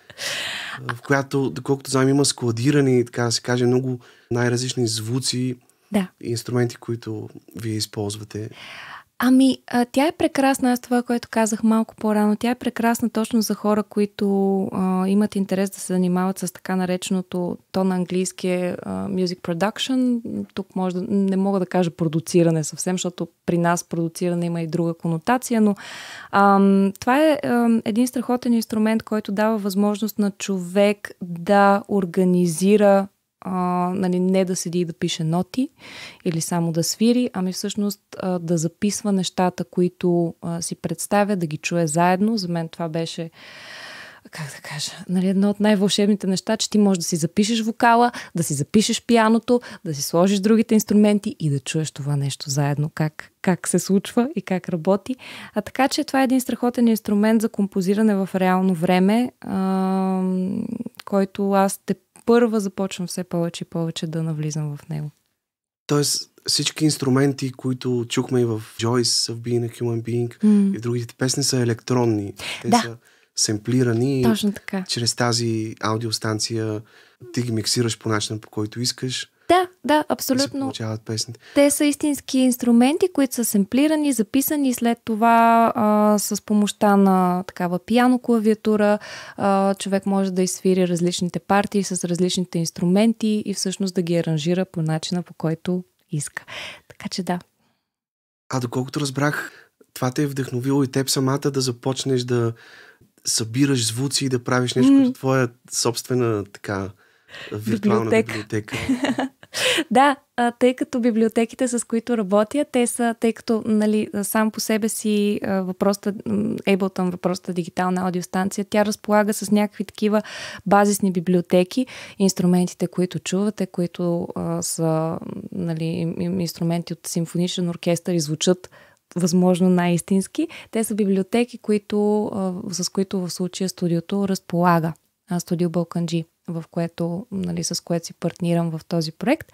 в която, доколкото знам, има складирани, така да се каже, много най-различни звуци да. и инструменти, които вие използвате. Ами, а, тя е прекрасна, аз това, което казах малко по-рано, тя е прекрасна точно за хора, които а, имат интерес да се занимават с така нареченото, то на английски а, music production, тук може да, не мога да кажа продуциране съвсем, защото при нас продуциране има и друга конотация, но а, това е а, един страхотен инструмент, който дава възможност на човек да организира а, нали, не да седи и да пише ноти или само да свири, ами всъщност а, да записва нещата, които а, си представя, да ги чуе заедно. За мен това беше как да кажа, нали, едно от най-вълшебните неща, че ти можеш да си запишеш вокала, да си запишеш пианото, да си сложиш другите инструменти и да чуеш това нещо заедно, как, как се случва и как работи. А така че това е един страхотен инструмент за композиране в реално време, а, който аз те първа започвам все повече и повече да навлизам в него. Тоест, всички инструменти, които чухме и в Joyce, в Being a Human Being mm. и в другите песни са електронни. Те да. са семплирани. Точно така. Чрез тази аудиостанция ти ги миксираш по начина, по който искаш. Да, да, абсолютно. песните. Те са истински инструменти, които са семплирани, записани след това а, с помощта на такава пиано клавиатура. А, човек може да изсвири различните партии с различните инструменти и всъщност да ги аранжира по начина, по който иска. Така че да. А доколкото разбрах, това те е вдъхновило и теб самата да започнеш да събираш звуци и да правиш нещо mm. като твоя собствена така Виртуална библиотека. библиотека. [LAUGHS] да, тъй като библиотеките, с които работя, те са, тъй като нали, сам по себе си въпросът, Ableton, въпросата дигитална аудиостанция, тя разполага с някакви такива базисни библиотеки, инструментите, които чувате, които а, са нали, инструменти от симфоничен оркестър и звучат възможно най-истински. Те са библиотеки, които, а, с които в случая студиото разполага, студио Балканджи в което, нали, с което си партнирам в този проект.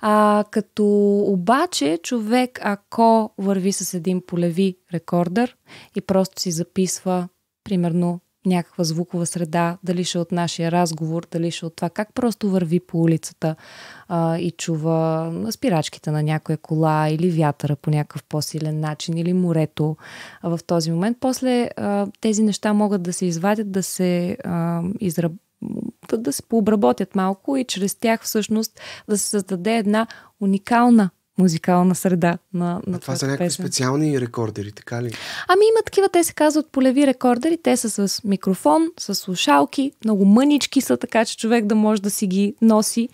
А, като обаче човек, ако върви с един полеви рекордър и просто си записва, примерно, някаква звукова среда, дали ще е от нашия разговор, дали ще е от това как просто върви по улицата а, и чува спирачките на някоя кола или вятъра по някакъв по-силен начин или морето а, в този момент. После а, тези неща могат да се извадят, да се а, израб да се пообработят малко и чрез тях всъщност да се създаде една уникална музикална среда на, на а това са някакви песен. специални рекордери, така ли? Ами има такива, те се казват полеви рекордери, те са с микрофон, с слушалки, много мънички са, така че човек да може да си ги носи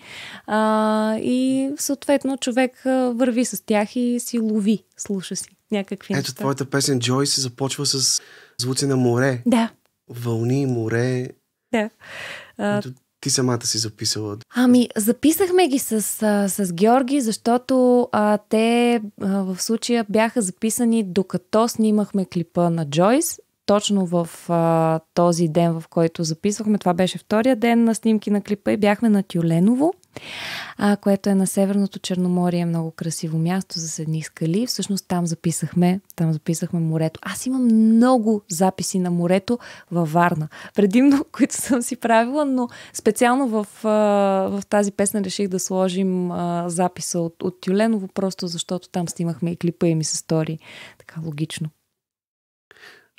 а, и съответно човек върви с тях и си лови, слуша си някакви Ето неща. твоята песен Джой се започва с звуци на море. Да. Вълни, море, да. А, ти самата си записала? Ами, записахме ги с, с Георги, защото а, те а, в случая бяха записани докато снимахме клипа на Джойс. Точно в а, този ден, в който записвахме, това беше втория ден на снимки на клипа и бяхме на Тюленово а, което е на Северното Черноморие, много красиво място за седни скали. Всъщност там записахме, там записахме морето. Аз имам много записи на морето във Варна, предимно, [LAUGHS] които съм си правила, но специално в, в тази песен реших да сложим записа от, от Тюленово, просто защото там снимахме и клипа и ми се стори така логично.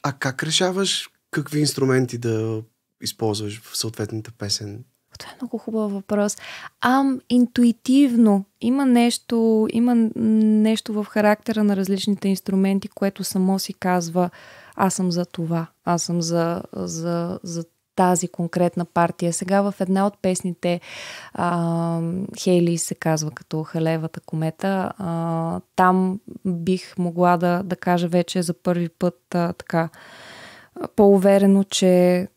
А как решаваш какви инструменти да използваш в съответната песен? Това е много хубав въпрос. Ам, интуитивно. Има нещо, има нещо в характера на различните инструменти, което само си казва аз съм за това, аз съм за, за, за тази конкретна партия. Сега в една от песните а, Хейли се казва като Халевата комета. А, там бих могла да, да кажа вече за първи път а, така по-уверено, че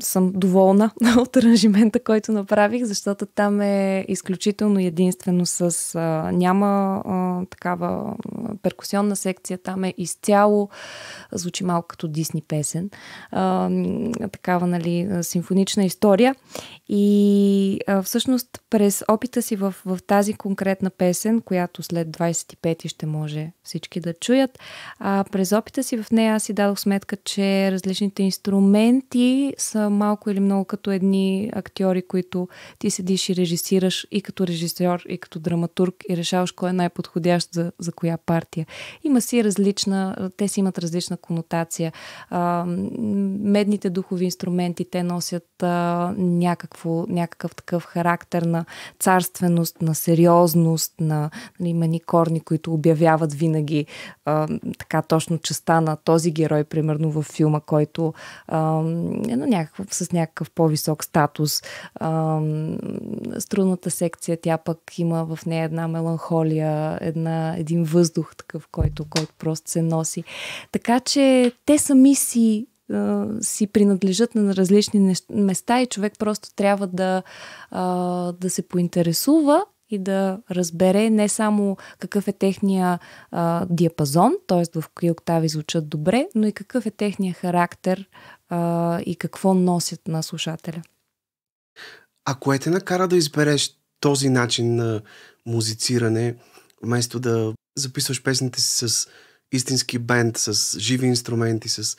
съм доволна [LAUGHS] от аранжимента, който направих, защото там е изключително единствено с... А, няма а, такава перкусионна секция, там е изцяло, звучи малко като Дисни песен, а, такава, нали, симфонична история. И а, всъщност през опита си в, в тази конкретна песен, която след 25 ти ще може всички да чуят, а, през опита си в нея аз си дадох сметка, че различните инструменти са малко или много като едни актьори, които ти седиш и режисираш и като режисьор, и като драматург и решаваш кой е най-подходящ за, за коя партия. Има си различна, те си имат различна конотация. А, медните духови инструменти, те носят а, някакво, някакъв такъв характер на царственост, на сериозност, на нали, маникорни, които обявяват винаги а, така точно частта на този герой, примерно в филма, който на някакъв, с някакъв по-висок статус. А, струнната секция, тя пък има в нея една меланхолия, една, един въздух такъв, който, който просто се носи. Така че те сами си си принадлежат на различни места и човек просто трябва да, да се поинтересува и да разбере не само какъв е техния диапазон, т.е. в кои октави звучат добре, но и какъв е техния характер, а, и какво носят на слушателя. А кое те накара да избереш този начин на музициране, вместо да записваш песните си с истински бенд, с живи инструменти, с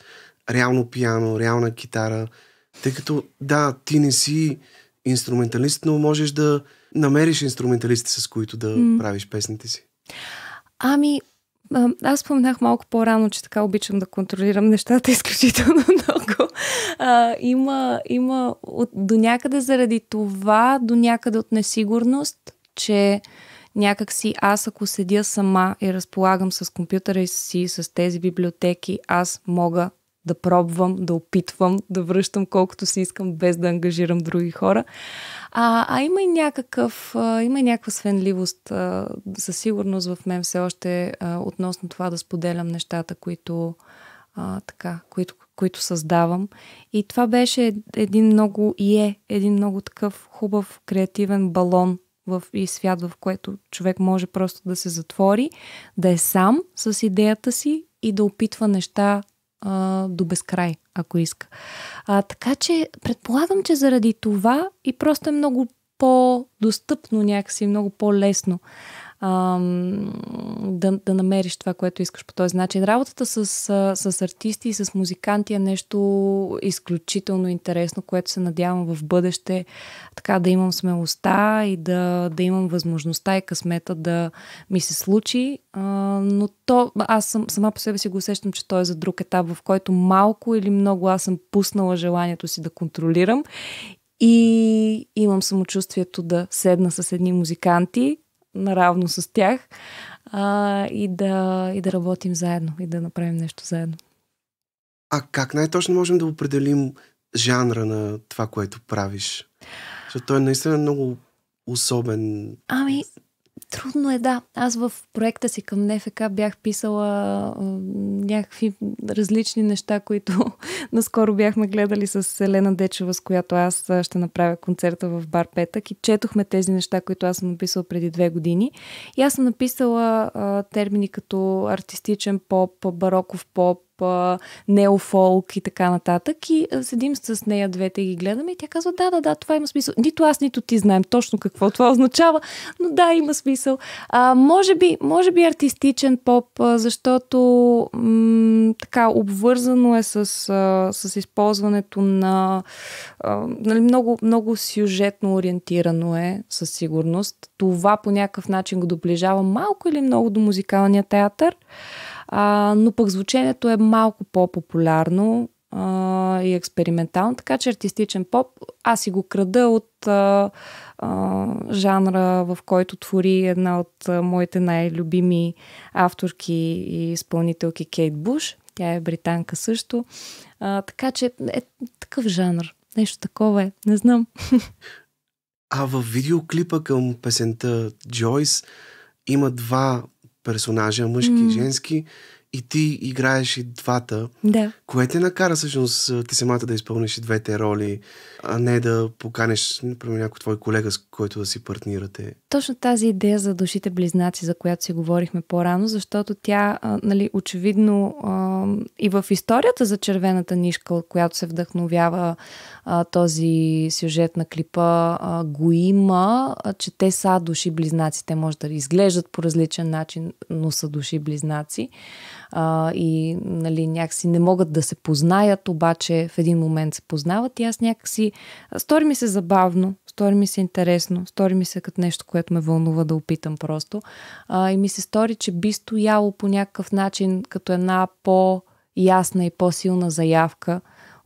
реално пиано, реална китара? Тъй като, да, ти не си инструменталист, но можеш да намериш инструменталисти, с които да mm. правиш песните си. Ами, аз споменах малко по-рано, че така обичам да контролирам нещата [LAUGHS] изключително много. А, има има от, до някъде заради това, до някъде от несигурност, че някакси аз ако седя сама и разполагам с компютъра и си, с тези библиотеки, аз мога да пробвам, да опитвам, да връщам колкото си искам, без да ангажирам други хора. А, а има и някакъв, а, има и някаква свенливост а, със сигурност в мен все още а, относно това да споделям нещата, които, а, така, които, които създавам. И това беше един много и е, един много такъв хубав креативен балон в, и свят, в което човек може просто да се затвори, да е сам с идеята си и да опитва неща а, до безкрай, ако иска. А, така че предполагам, че заради това и просто е много по-достъпно някакси, много по-лесно ам, да, да намериш това, което искаш по този начин. Работата с, с артисти и с музиканти е нещо изключително интересно, което се надявам в бъдеще така да имам смелостта и да, да имам възможността и късмета да ми се случи. А, но то, аз съм, сама по себе си го усещам, че той е за друг етап, в който малко или много аз съм пуснала желанието си да контролирам и имам самочувствието да седна с едни музиканти наравно с тях а, и, да, и да работим заедно и да направим нещо заедно. А как най-точно можем да определим жанра на това, което правиш? Защото той е наистина е много особен. Ами, Трудно е, да. Аз в проекта си към НФК бях писала а, някакви различни неща, които [LAUGHS] наскоро бяхме гледали с Елена Дечева, с която аз ще направя концерта в Бар Петък и четохме тези неща, които аз съм написала преди две години. И аз съм написала а, термини като артистичен поп, бароков поп, група, неофолк и така нататък. И седим с нея двете и ги гледаме и тя казва, да, да, да, това има смисъл. Нито аз, нито ти знаем точно какво това означава, но да, има смисъл. А, може, би, може би артистичен поп, защото м- така обвързано е с, с използването на а, нали, много, много сюжетно ориентирано е, със сигурност. Това по някакъв начин го доближава малко или много до музикалния театър. А, но пък звучението е малко по-популярно а, и експериментално, така че артистичен поп аз си го крада от а, а, жанра, в който твори една от а, моите най-любими авторки и изпълнителки Кейт Буш. Тя е британка също. А, така че е такъв жанр. Нещо такова е. Не знам. [LAUGHS] А в видеоклипа към песента Джойс има два personagem, que mm. Hum. и ти играеш и двата. Да. Кое те накара всъщност ти самата да изпълниш и двете роли, а не да поканеш, например, някой твой колега, с който да си партнирате? Точно тази идея за душите близнаци, за която си говорихме по-рано, защото тя, а, нали, очевидно а, и в историята за червената нишка, от която се вдъхновява а, този сюжет на клипа, а, го има, а, че те са души близнаци. Те може да изглеждат по различен начин, но са души близнаци а, и нали, някакси не могат да се познаят, обаче в един момент се познават и аз някакси... Стори ми се забавно, стори ми се интересно, стори ми се като нещо, което ме вълнува да опитам просто. А, и ми се стори, че би стояло по някакъв начин като една по-ясна и по-силна заявка,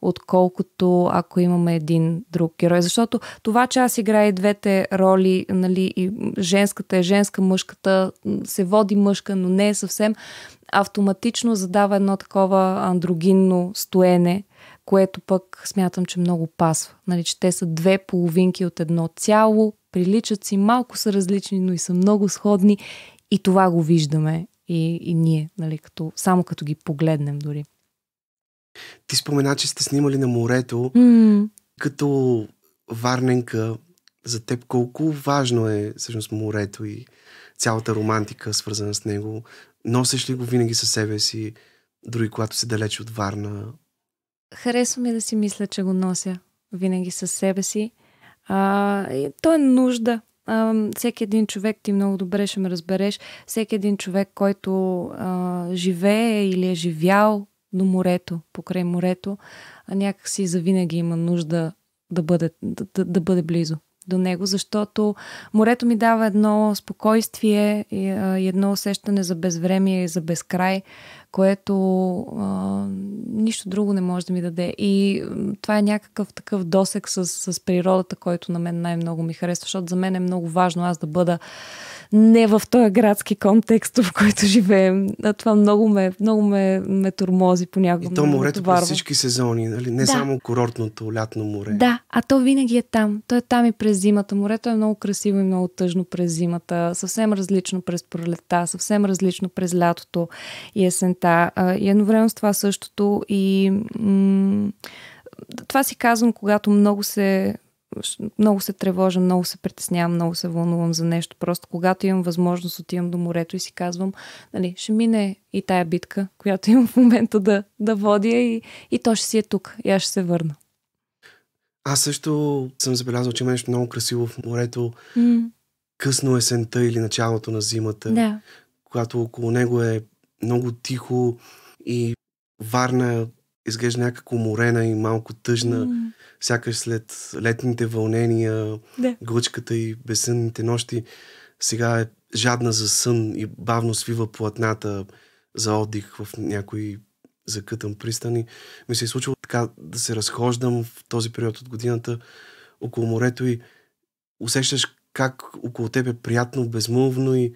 отколкото ако имаме един друг герой. Защото това, че аз играя и двете роли, нали, и женската е женска, мъжката се води мъжка, но не е съвсем, автоматично задава едно такова андрогинно стоене, което пък смятам, че много пасва. Нали, че те са две половинки от едно цяло, приличат си, малко са различни, но и са много сходни и това го виждаме и, и ние, нали, като, само като ги погледнем дори. Ти спомена, че сте снимали на морето. Mm. Като варненка, за теб колко важно е всъщност морето и цялата романтика, свързана с него, Носеш ли го винаги със себе си, дори когато си далеч от Варна? Харесва ми да си мисля, че го нося винаги със себе си. А, то е нужда. А, всеки един човек, ти много добре ще ме разбереш, всеки един човек, който а, живее или е живял до морето, покрай морето, някакси завинаги има нужда да бъде, да, да, да бъде близо до него, защото морето ми дава едно спокойствие и, едно усещане за безвремие и за безкрай, което а, нищо друго не може да ми даде. И това е някакъв такъв досек с, с природата, който на мен най-много ми харесва, защото за мен е много важно аз да бъда не в този градски контекст, в който живеем. А това много ме, много ме, ме тормози понякога. И то морето по през всички сезони, нали? не да. само курортното лятно море. Да, а то винаги е там. То е там и през зимата. Морето е много красиво и много тъжно през зимата. Съвсем различно през пролетта, съвсем различно през лятото и есента. И едновременно с това същото и... М- това си казвам, когато много се много се тревожа, много се притеснявам, много се вълнувам за нещо. Просто когато имам възможност, отивам до морето и си казвам, нали, ще мине и тая битка, която [LAUGHS] имам в момента да, да водя и, и то ще си е тук и аз ще се върна. Аз също съм забелязал, че има нещо много красиво в морето. Mm. Късно е есента или началото на зимата, да. когато около него е много тихо и Варна изглежда някак морена и малко тъжна. Mm сякаш след летните вълнения, да. глъчката и безсънните нощи, сега е жадна за сън и бавно свива платната за отдих в някой закътан пристани. ми се е случило така да се разхождам в този период от годината около морето и усещаш как около теб е приятно, безмълвно и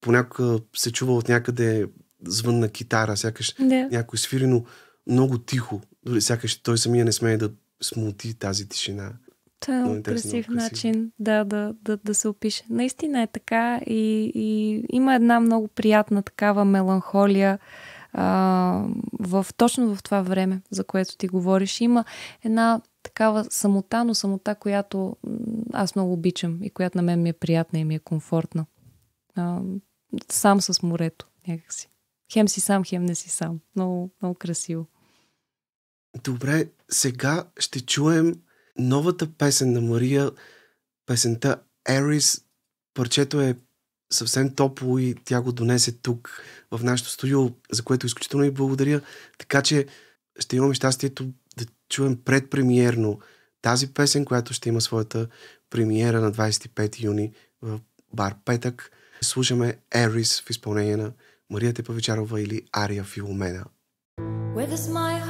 понякога се чува от някъде звънна китара, сякаш да. някой свири, но много тихо. Сякаш той самия не смее да смути тази тишина. Това е много красив, много начин да, да, да, да се опише. Наистина е така и, и има една много приятна такава меланхолия а, в, точно в това време, за което ти говориш. Има една такава самота, но самота, която аз много обичам и която на мен ми е приятна и ми е комфортна. А, сам с морето, някакси. Хем си сам, хем не си сам. Много, много красиво. Добре, сега ще чуем новата песен на Мария, песента Ерис. Парчето е съвсем топло и тя го донесе тук в нашото студио, за което изключително ви благодаря. Така че ще имаме щастието да чуем предпремиерно тази песен, която ще има своята премиера на 25 юни в Бар Петък. Слушаме Ерис в изпълнение на Мария Тепавичарова или Ария Филомена. Where does my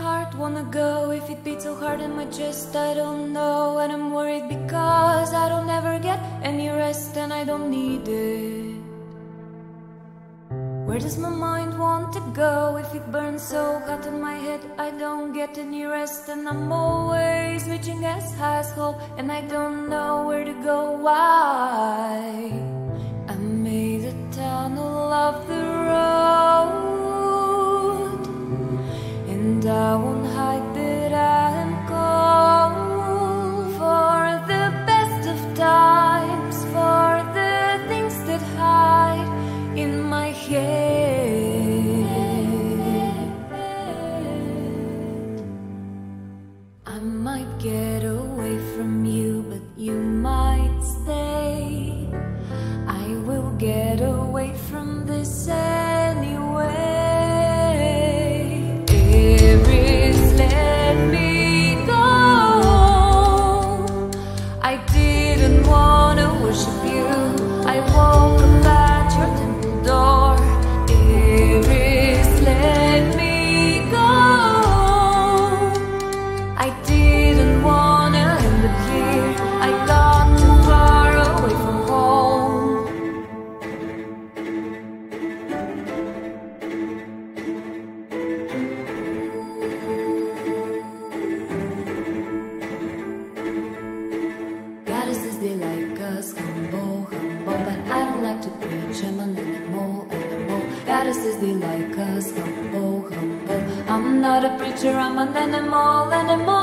wanna go If it beats so hard in my chest I don't know And I'm worried because I don't ever get any rest And I don't need it Where does my mind want to go If it burns so hot in my head I don't get any rest And I'm always reaching as high as hope And I don't know where to go Why I made a tunnel of the road and I won't hide that I am gone for the best of times, for the things that hide in my head. I might get away. And I'm all.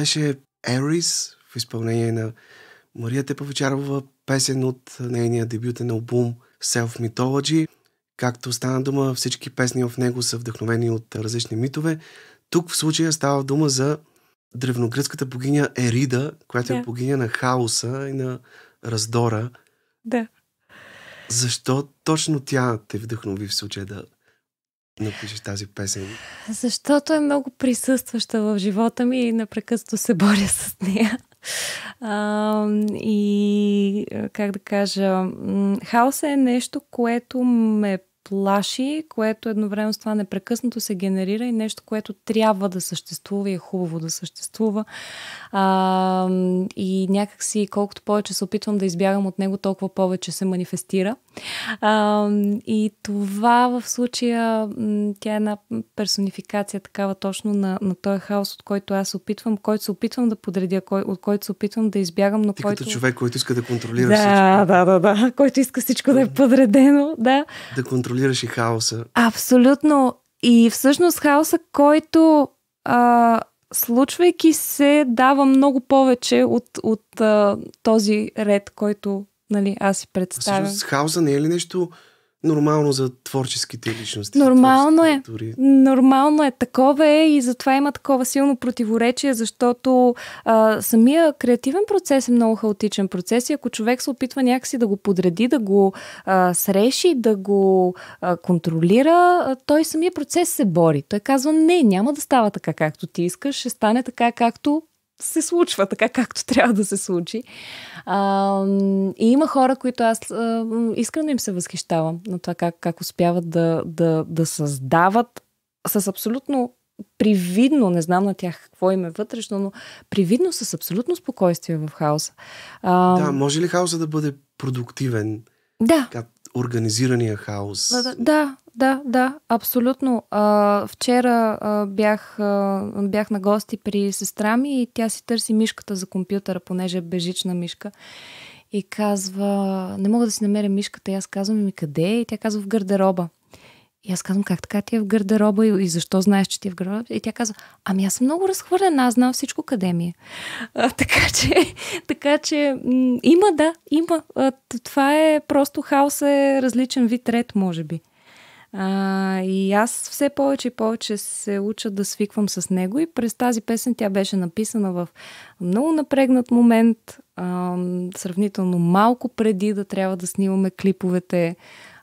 беше Ерис в изпълнение на Мария Тепавичарова песен от нейния дебютен албум Self Mythology. Както стана дума, всички песни в него са вдъхновени от различни митове. Тук в случая става дума за древногръцката богиня Ерида, която yeah. е богиня на хаоса и на раздора. Да. Yeah. Защо точно тя те вдъхнови в случая да напишеш тази песен? Защото е много присъстваща в живота ми и напрекъсто се боря с нея. А, и как да кажа, хаос е нещо, което ме плаши, което едновременно с това непрекъснато се генерира и нещо, което трябва да съществува и е хубаво да съществува. А, и някакси, колкото повече се опитвам да избягам от него, толкова повече се манифестира. А, и това в случая, тя е една персонификация такава точно на, на този хаос, от който аз опитвам, който се опитвам да подредя, кой, от който се опитвам да избягам, но Ти който... като човек, който иска да контролира да, всичко. Да, да, да, който иска всичко да е подредено, да. Да контролира контролираш и хаоса. Абсолютно. И всъщност хаоса, който а, случвайки се, дава много повече от, от а, този ред, който нали, аз си представям. Всъщност хаоса не е ли нещо нормално за творческите личности. Нормално е. Дори. Нормално е. Такова е и затова има такова силно противоречие, защото а, самия креативен процес е много хаотичен процес и ако човек се опитва някакси да го подреди, да го а, среши, да го а, контролира, а, той самия процес се бори. Той казва, не, няма да става така както ти искаш, ще стане така както се случва така, както [LAUGHS] трябва да се случи. А, и има хора, които аз а, искрено им се възхищавам на това как, как успяват да, да, да създават с абсолютно привидно, не знам на тях какво им е вътрешно, но привидно с абсолютно спокойствие в хаоса. А, да, може ли хаоса да бъде продуктивен? Да. Как организирания хаос. Да, да, да, абсолютно. А, вчера а, бях, а, бях на гости при сестра ми и тя си търси мишката за компютъра, понеже е бежична мишка. И казва, не мога да си намеря мишката. И аз казвам, ми къде? Е? И тя казва, в гардероба. И аз казвам, как така ти е в гардероба и, и защо знаеш, че ти е в гардероба? И тя казва, ами аз съм много разхвърлена, аз знам всичко къде ми е. А, [LAUGHS] така че, така че м- има, да, има. А, това е просто хаос е различен вид ред, може би. А, и аз все повече и повече се уча да свиквам с него и през тази песен тя беше написана в много напрегнат момент, а, сравнително малко преди да трябва да снимаме клиповете.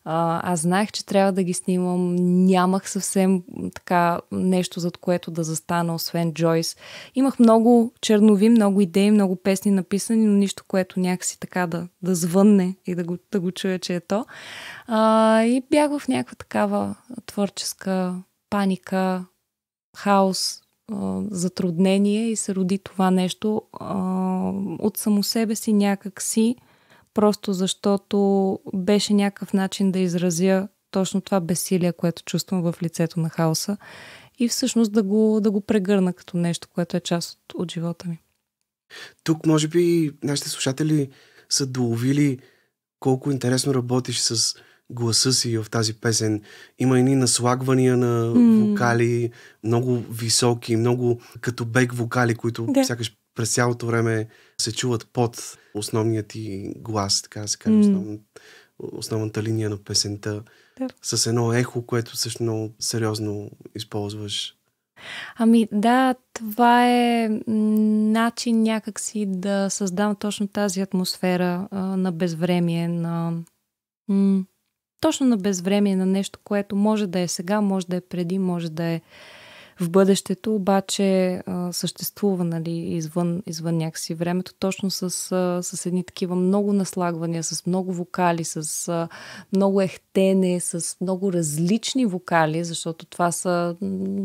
А, аз знаех, че трябва да ги снимам. Нямах съвсем така нещо, зад което да застана, освен Джойс. Имах много чернови, много идеи, много песни написани, но нищо, което някакси така да, да звънне и да го, да го чуя, че е то. А, и бях в някаква такава творческа паника, хаос, затруднение и се роди това нещо а, от само себе си някак си просто защото беше някакъв начин да изразя точно това бесилие, което чувствам в лицето на хаоса и всъщност да го, да го прегърна като нещо, което е част от, от живота ми. Тук, може би, нашите слушатели са доловили колко интересно работиш с гласа си в тази песен. Има едни наслагвания на вокали, много високи, много като бек вокали, които да. сякаш през цялото време се чуват под основният ти глас, така да се каже, mm. основ, основната линия на песента, да. с едно ехо, което също много сериозно използваш. Ами да, това е начин някакси да създам точно тази атмосфера а, на безвремие, на... М- точно на безвремие, на нещо, което може да е сега, може да е преди, може да е в бъдещето, обаче съществува нали, извън, извън някакси времето, точно с, с едни такива много наслагвания, с много вокали, с много ехтене, с много различни вокали, защото това са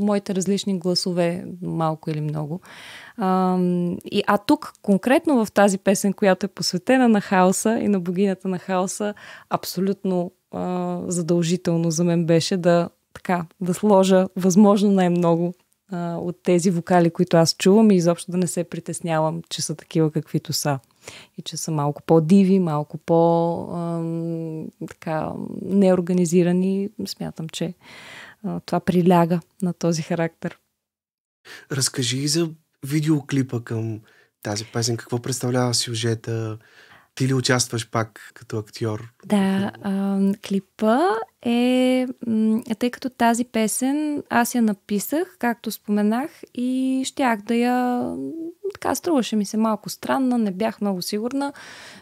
моите различни гласове, малко или много. А, и, а тук, конкретно в тази песен, която е посветена на хаоса и на богинята на хаоса, абсолютно а, задължително за мен беше да така, да сложа възможно най-много а, от тези вокали, които аз чувам и изобщо да не се притеснявам, че са такива каквито са. И че са малко по-диви, малко по-неорганизирани. Смятам, че а, това приляга на този характер. Разкажи за видеоклипа към тази песен. Какво представлява сюжета? Ти ли участваш пак като актьор? Да, а, клипа е, е тъй като тази песен аз я написах, както споменах, и щях да я... Така струваше ми се малко странна, не бях много сигурна.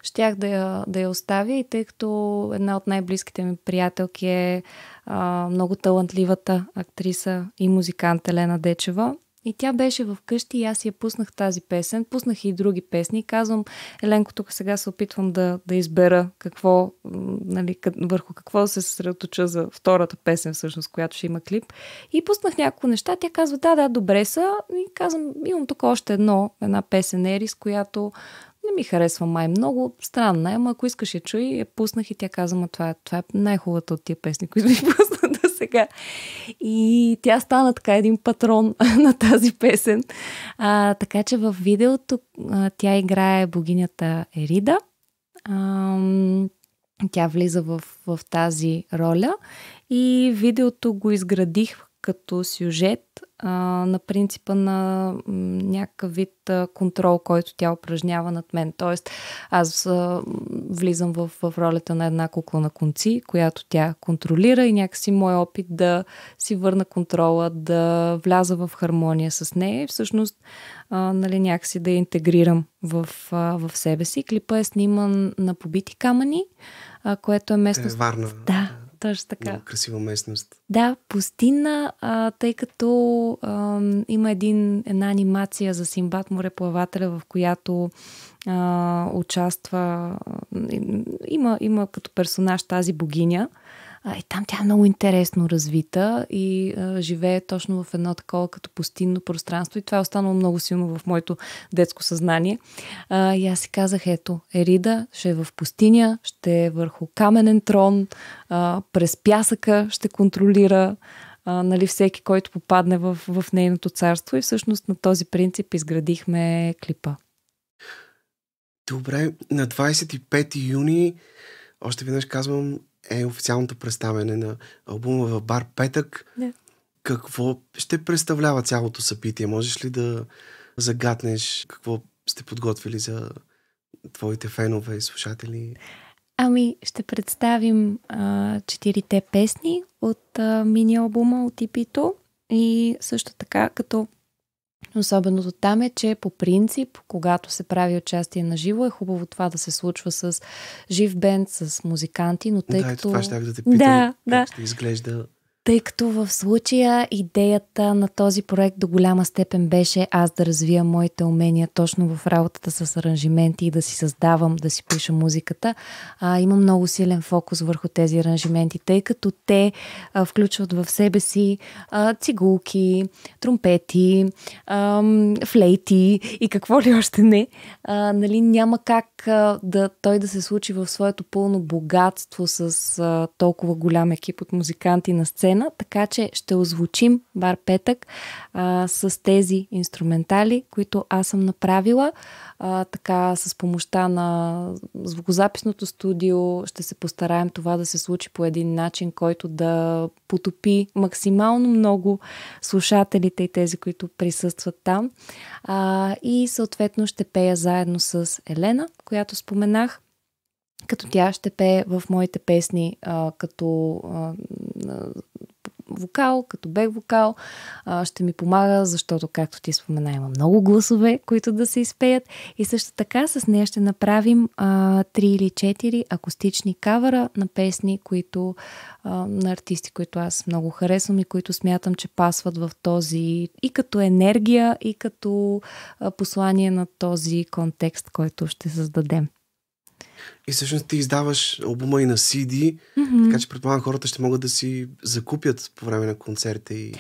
Щях да я, да я оставя и тъй като една от най-близките ми приятелки е а, много талантливата актриса и музикант Елена Дечева, и тя беше в къщи и аз я пуснах тази песен, пуснах и други песни. Казвам, Еленко, тук сега се опитвам да, да избера какво, нали, къд, върху какво се съсредоточа за втората песен, всъщност, която ще има клип. И пуснах няколко неща. Тя казва, да, да, добре са. И казвам, имам тук още едно, една песен Ерис, която не ми харесва май много. Странна е, ама ако искаш я чуй, я пуснах и тя каза, ма това, това е най-хубавата от тия песни, които ми пуснат сега. И тя стана така един патрон [LAUGHS] на тази песен. А, така че в видеото а, тя играе богинята Ерида. А, тя влиза в, в тази роля и видеото го изградих като сюжет а, на принципа на някакъв вид а, контрол, който тя упражнява над мен. Тоест, аз а, влизам в, в ролята на една кукла на конци, която тя контролира и някакси мой опит да си върна контрола, да вляза в хармония с нея и всъщност а, нали, някакси да я интегрирам в, а, в себе си. Клипа е сниман на побити камъни, а, което е местност... Е, Варна. Да, точно така. Много красива местност. Да, пустинна, а, тъй като а, има един, една анимация за Симбат мореплавателя, в която а, участва, има, има като персонаж тази богиня, и там тя е много интересно развита и а, живее точно в едно такова като пустинно пространство и това е останало много силно в моето детско съзнание. А, и аз си казах, ето, Ерида ще е в пустиня, ще е върху каменен трон, а, през пясъка ще контролира а, нали, всеки, който попадне в, в нейното царство и всъщност на този принцип изградихме клипа. Добре, на 25 юни, още веднъж казвам, е официалното представяне на албума в Бар Петък. Yeah. Какво ще представлява цялото събитие? Можеш ли да загаднеш какво сте подготвили за твоите фенове и слушатели? Ами, ще представим а, четирите песни от мини-албума от Ипито и също така, като Особеното там е, че по принцип, когато се прави участие на живо, е хубаво това да се случва с жив бенд, с музиканти, но тъй да, като... Това ще да те питам, да, как да. ще изглежда тъй като в случая идеята на този проект до голяма степен беше аз да развия моите умения точно в работата с аранжименти и да си създавам, да си пиша музиката, а, има много силен фокус върху тези аранжименти, тъй като те а, включват в себе си а, цигулки, тромпети, а, флейти и какво ли още не. А, нали, няма как а, да, той да се случи в своето пълно богатство с а, толкова голям екип от музиканти на сцена стена, така че ще озвучим бар петък а, с тези инструментали, които аз съм направила. А, така, с помощта на звукозаписното студио ще се постараем това да се случи по един начин, който да потопи максимално много слушателите и тези, които присъстват там. А, и съответно ще пея заедно с Елена, която споменах като тя ще пее в моите песни а, като а, вокал, като бек вокал. А, ще ми помага, защото, както ти спомена, има много гласове, които да се изпеят. И също така с нея ще направим три или четири акустични кавера на песни, които а, на артисти, които аз много харесвам и които смятам, че пасват в този и като енергия, и като а, послание на този контекст, който ще създадем. И всъщност ти издаваш албума и на CD, mm-hmm. така че предполагам хората ще могат да си закупят по време на концерта и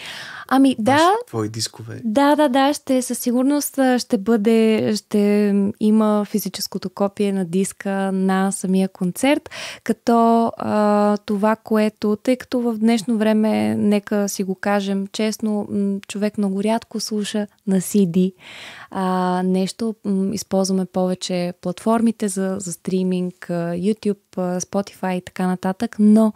ами, да, твои дискове. Да, да, да, ще със сигурност ще бъде, ще има физическото копие на диска на самия концерт, като а, това, което, тъй като в днешно време, нека си го кажем честно, човек много рядко слуша на CD а, нещо, използваме повече платформите за, за стриминг, YouTube, Spotify и така нататък, но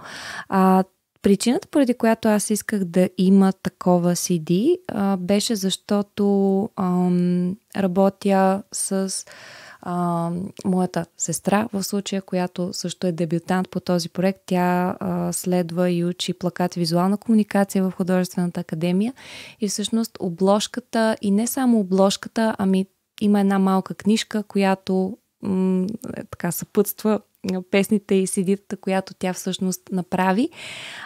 а, причината, поради която аз исках да има такова CD, а, беше защото ам, работя с а, моята сестра, в случая, която също е дебютант по този проект. Тя а, следва и учи плакат визуална комуникация в Художествената академия. И всъщност обложката, и не само обложката, ами има една малка книжка, която м- е, така съпътства песните и сидитата, която тя всъщност направи.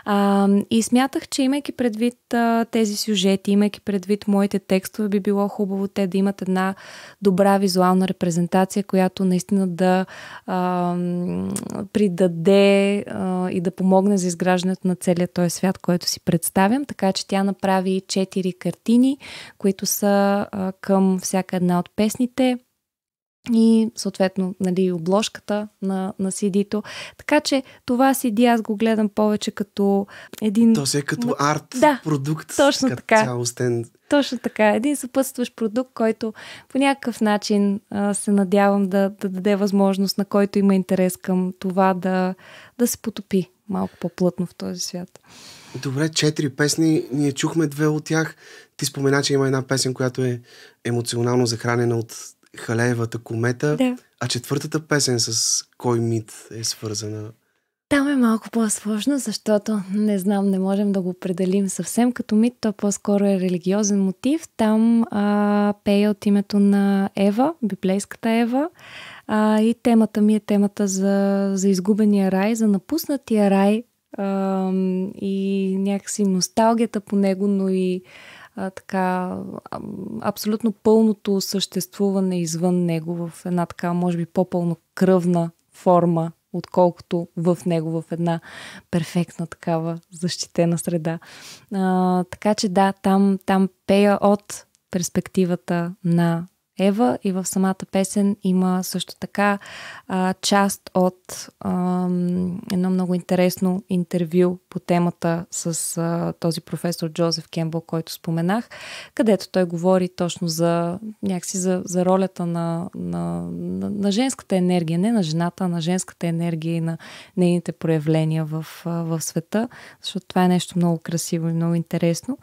А, и смятах, че имайки предвид а, тези сюжети, имайки предвид моите текстове, би било хубаво те да имат една добра визуална репрезентация, която наистина да а, придаде а, и да помогне за изграждането на целият този свят, който си представям. Така че тя направи четири картини, които са а, към всяка една от песните и съответно нали, обложката на, на CD-то. Така че това CD аз го гледам повече като един... То се е като арт да, продукт. Точно така. Цялостен. Точно така. Един съпътстващ продукт, който по някакъв начин а, се надявам да, да даде възможност на който има интерес към това да, да се потопи малко по-плътно в този свят. Добре, четири песни. Ние чухме две от тях. Ти спомена, че има една песен, която е емоционално захранена от Халеевата комета. Да. А четвъртата песен с кой мит е свързана? Там е малко по-сложно, защото не знам, не можем да го определим съвсем като мит. То по-скоро е религиозен мотив. Там а, пее от името на Ева, библейската Ева. А, и темата ми е темата за, за изгубения рай, за напуснатия рай а, и някакси носталгията по него, но и а, така, абсолютно пълното съществуване извън него в една така, може би, по-пълнокръвна форма, отколкото в него, в една перфектна такава защитена среда. А, така че да, там, там пея от перспективата на Ева и в самата песен има също така а, част от а, едно много интересно интервю по темата с а, този професор Джозеф Кембъл, който споменах, където той говори точно за някакси за, за ролята на, на, на, на женската енергия, не на жената, а на женската енергия и на нейните проявления в, в света, защото това е нещо много красиво и много интересно.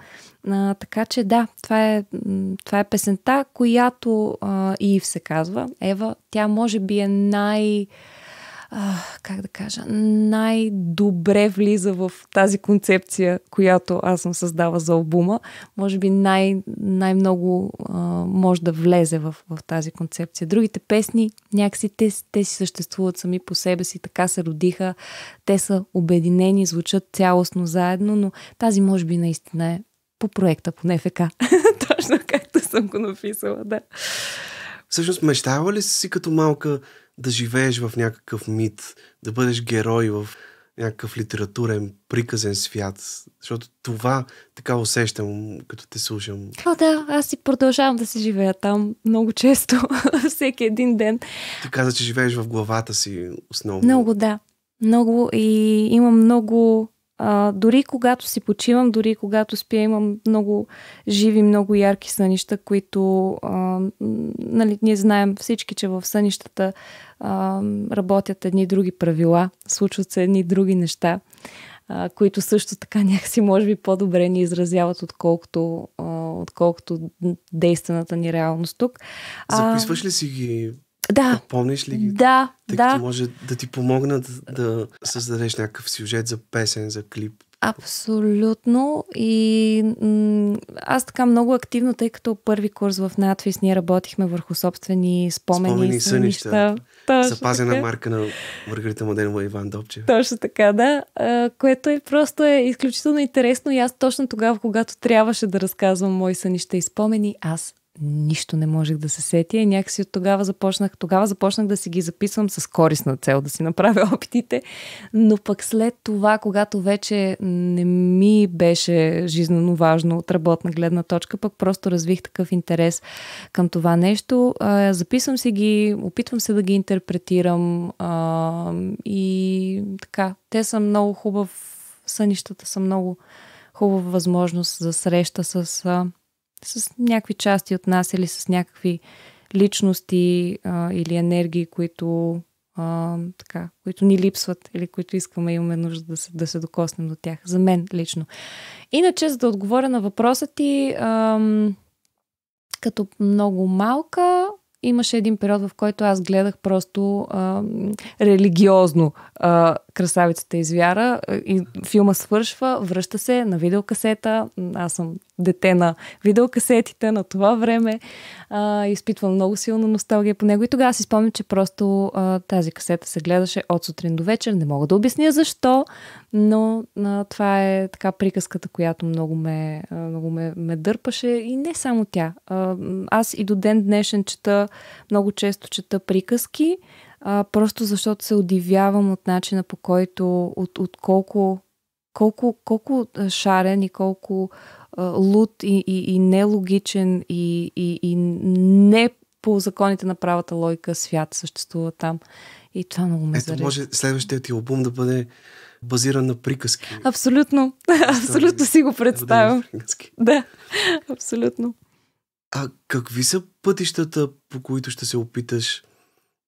А, така че да, това е, това е песента, която и а, се казва, Ева, тя може би е най... Uh, как да кажа, най-добре влиза в тази концепция, която аз съм създава за албума. Може би най- най-много uh, може да влезе в, в тази концепция. Другите песни, някакси те, те си съществуват сами по себе си, така се родиха, те са обединени, звучат цялостно заедно, но тази може би наистина е по проекта по НФК. [LAUGHS] Точно както съм го написала, да. Всъщност, мечтава ли си като малка да живееш в някакъв мит, да бъдеш герой в някакъв литературен, приказен свят. Защото това така усещам, като те слушам. А, да, аз си продължавам да си живея там много често, [LAUGHS] всеки един ден. Ти каза, че живееш в главата си основно. Много, да. Много и има много а, дори когато си почивам, дори когато спя, имам много живи, много ярки сънища, които а, нали, ние знаем всички, че в сънищата а, работят едни други правила, случват се едни други неща, а, които също така [LAUGHS] някакси може би по-добре ни изразяват, отколкото, а, отколкото действената ни реалност тук. А Записваш ли си ги да. Помниш ли ги? Да, Тъй да. Като може да ти помогна да, да създадеш някакъв сюжет за песен, за клип. Абсолютно. И м- аз така много активно, тъй като първи курс в надвис ние работихме върху собствени спомени, спомени и сънища. сънища. Запазена така. марка на Маргарита Моденова и Иван Добче. Точно така, да. А, което е просто е изключително интересно и аз точно тогава, когато трябваше да разказвам мои сънища и спомени, аз нищо не можех да се сетя и някакси от тогава започнах, тогава започнах да си ги записвам с корисна цел, да си направя [LAUGHS] опитите, но пък след това, когато вече не ми беше жизненно важно от работна гледна точка, пък просто развих такъв интерес към това нещо. Записвам си ги, опитвам се да ги интерпретирам и така, те са много хубав, сънищата са много хубава възможност за среща с с някакви части от нас или с някакви личности а, или енергии, които, а, така, които ни липсват или които искаме и имаме нужда да се, да се докоснем до тях. За мен лично. Иначе, за да отговоря на въпроса ти, а, като много малка, Имаше един период, в който аз гледах просто а, религиозно а, Красавицата и звяра. И филма свършва, връща се на видеокасета. Аз съм дете на видеокасетите на това време. А, изпитвам много силна носталгия по него. И тогава си спомням, че просто а, тази касета се гледаше от сутрин до вечер. Не мога да обясня защо, но а, това е така приказката, която много ме, а, много ме, ме дърпаше и не само тя. А, аз и до ден днешен чета, много често чета приказки, а, просто защото се удивявам от начина по който, от, от колко, колко, колко шарен и колко а, луд и, и, и нелогичен и, и, и не по законите на правата лойка свят съществува там. И това много ме Ето зарежда. може следващия ти албум да бъде базиран на приказки. Абсолютно. абсолютно си го представям. Да, абсолютно. А какви са пътищата, по които ще се опиташ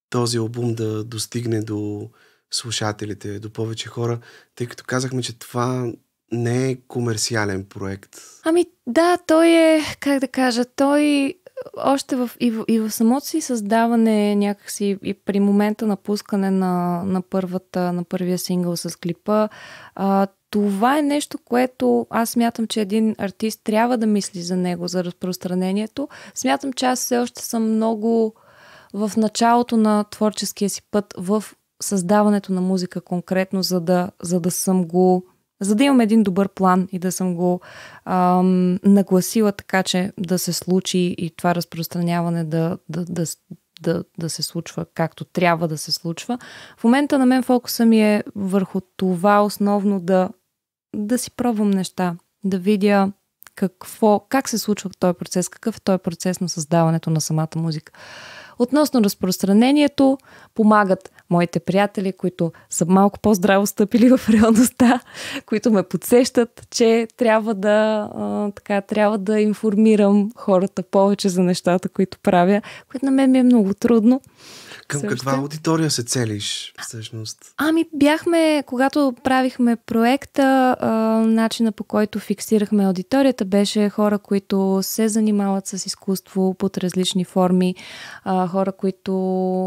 този албум да достигне до слушателите, до повече хора, тъй като казахме, че това не е комерциален проект. Ами да, той е, как да кажа, той още в, и, в, и в самото си създаване някакси и при момента на пускане на, на, първата, на първия сингъл с клипа, а, това е нещо, което аз смятам, че един артист трябва да мисли за него, за разпространението. Смятам, че аз все още съм много в началото на творческия си път в създаването на музика конкретно, за да, за да съм го за да имам един добър план и да съм го ам, нагласила така, че да се случи и това разпространяване да, да, да, да, да се случва както трябва да се случва. В момента на мен фокуса ми е върху това основно да, да си пробвам неща, да видя какво, как се случва този процес, какъв е този процес на създаването на самата музика. Относно разпространението, помагат моите приятели, които са малко по-здраво стъпили [LAUGHS] в реалността, които ме подсещат, че трябва да, а, така, трябва да информирам хората повече за нещата, които правя, което на мен ми е много трудно. Към също. каква е. аудитория се целиш всъщност? ами бяхме, когато правихме проекта, а, начина по който фиксирахме аудиторията беше хора, които се занимават с изкуство под различни форми, а, хора, които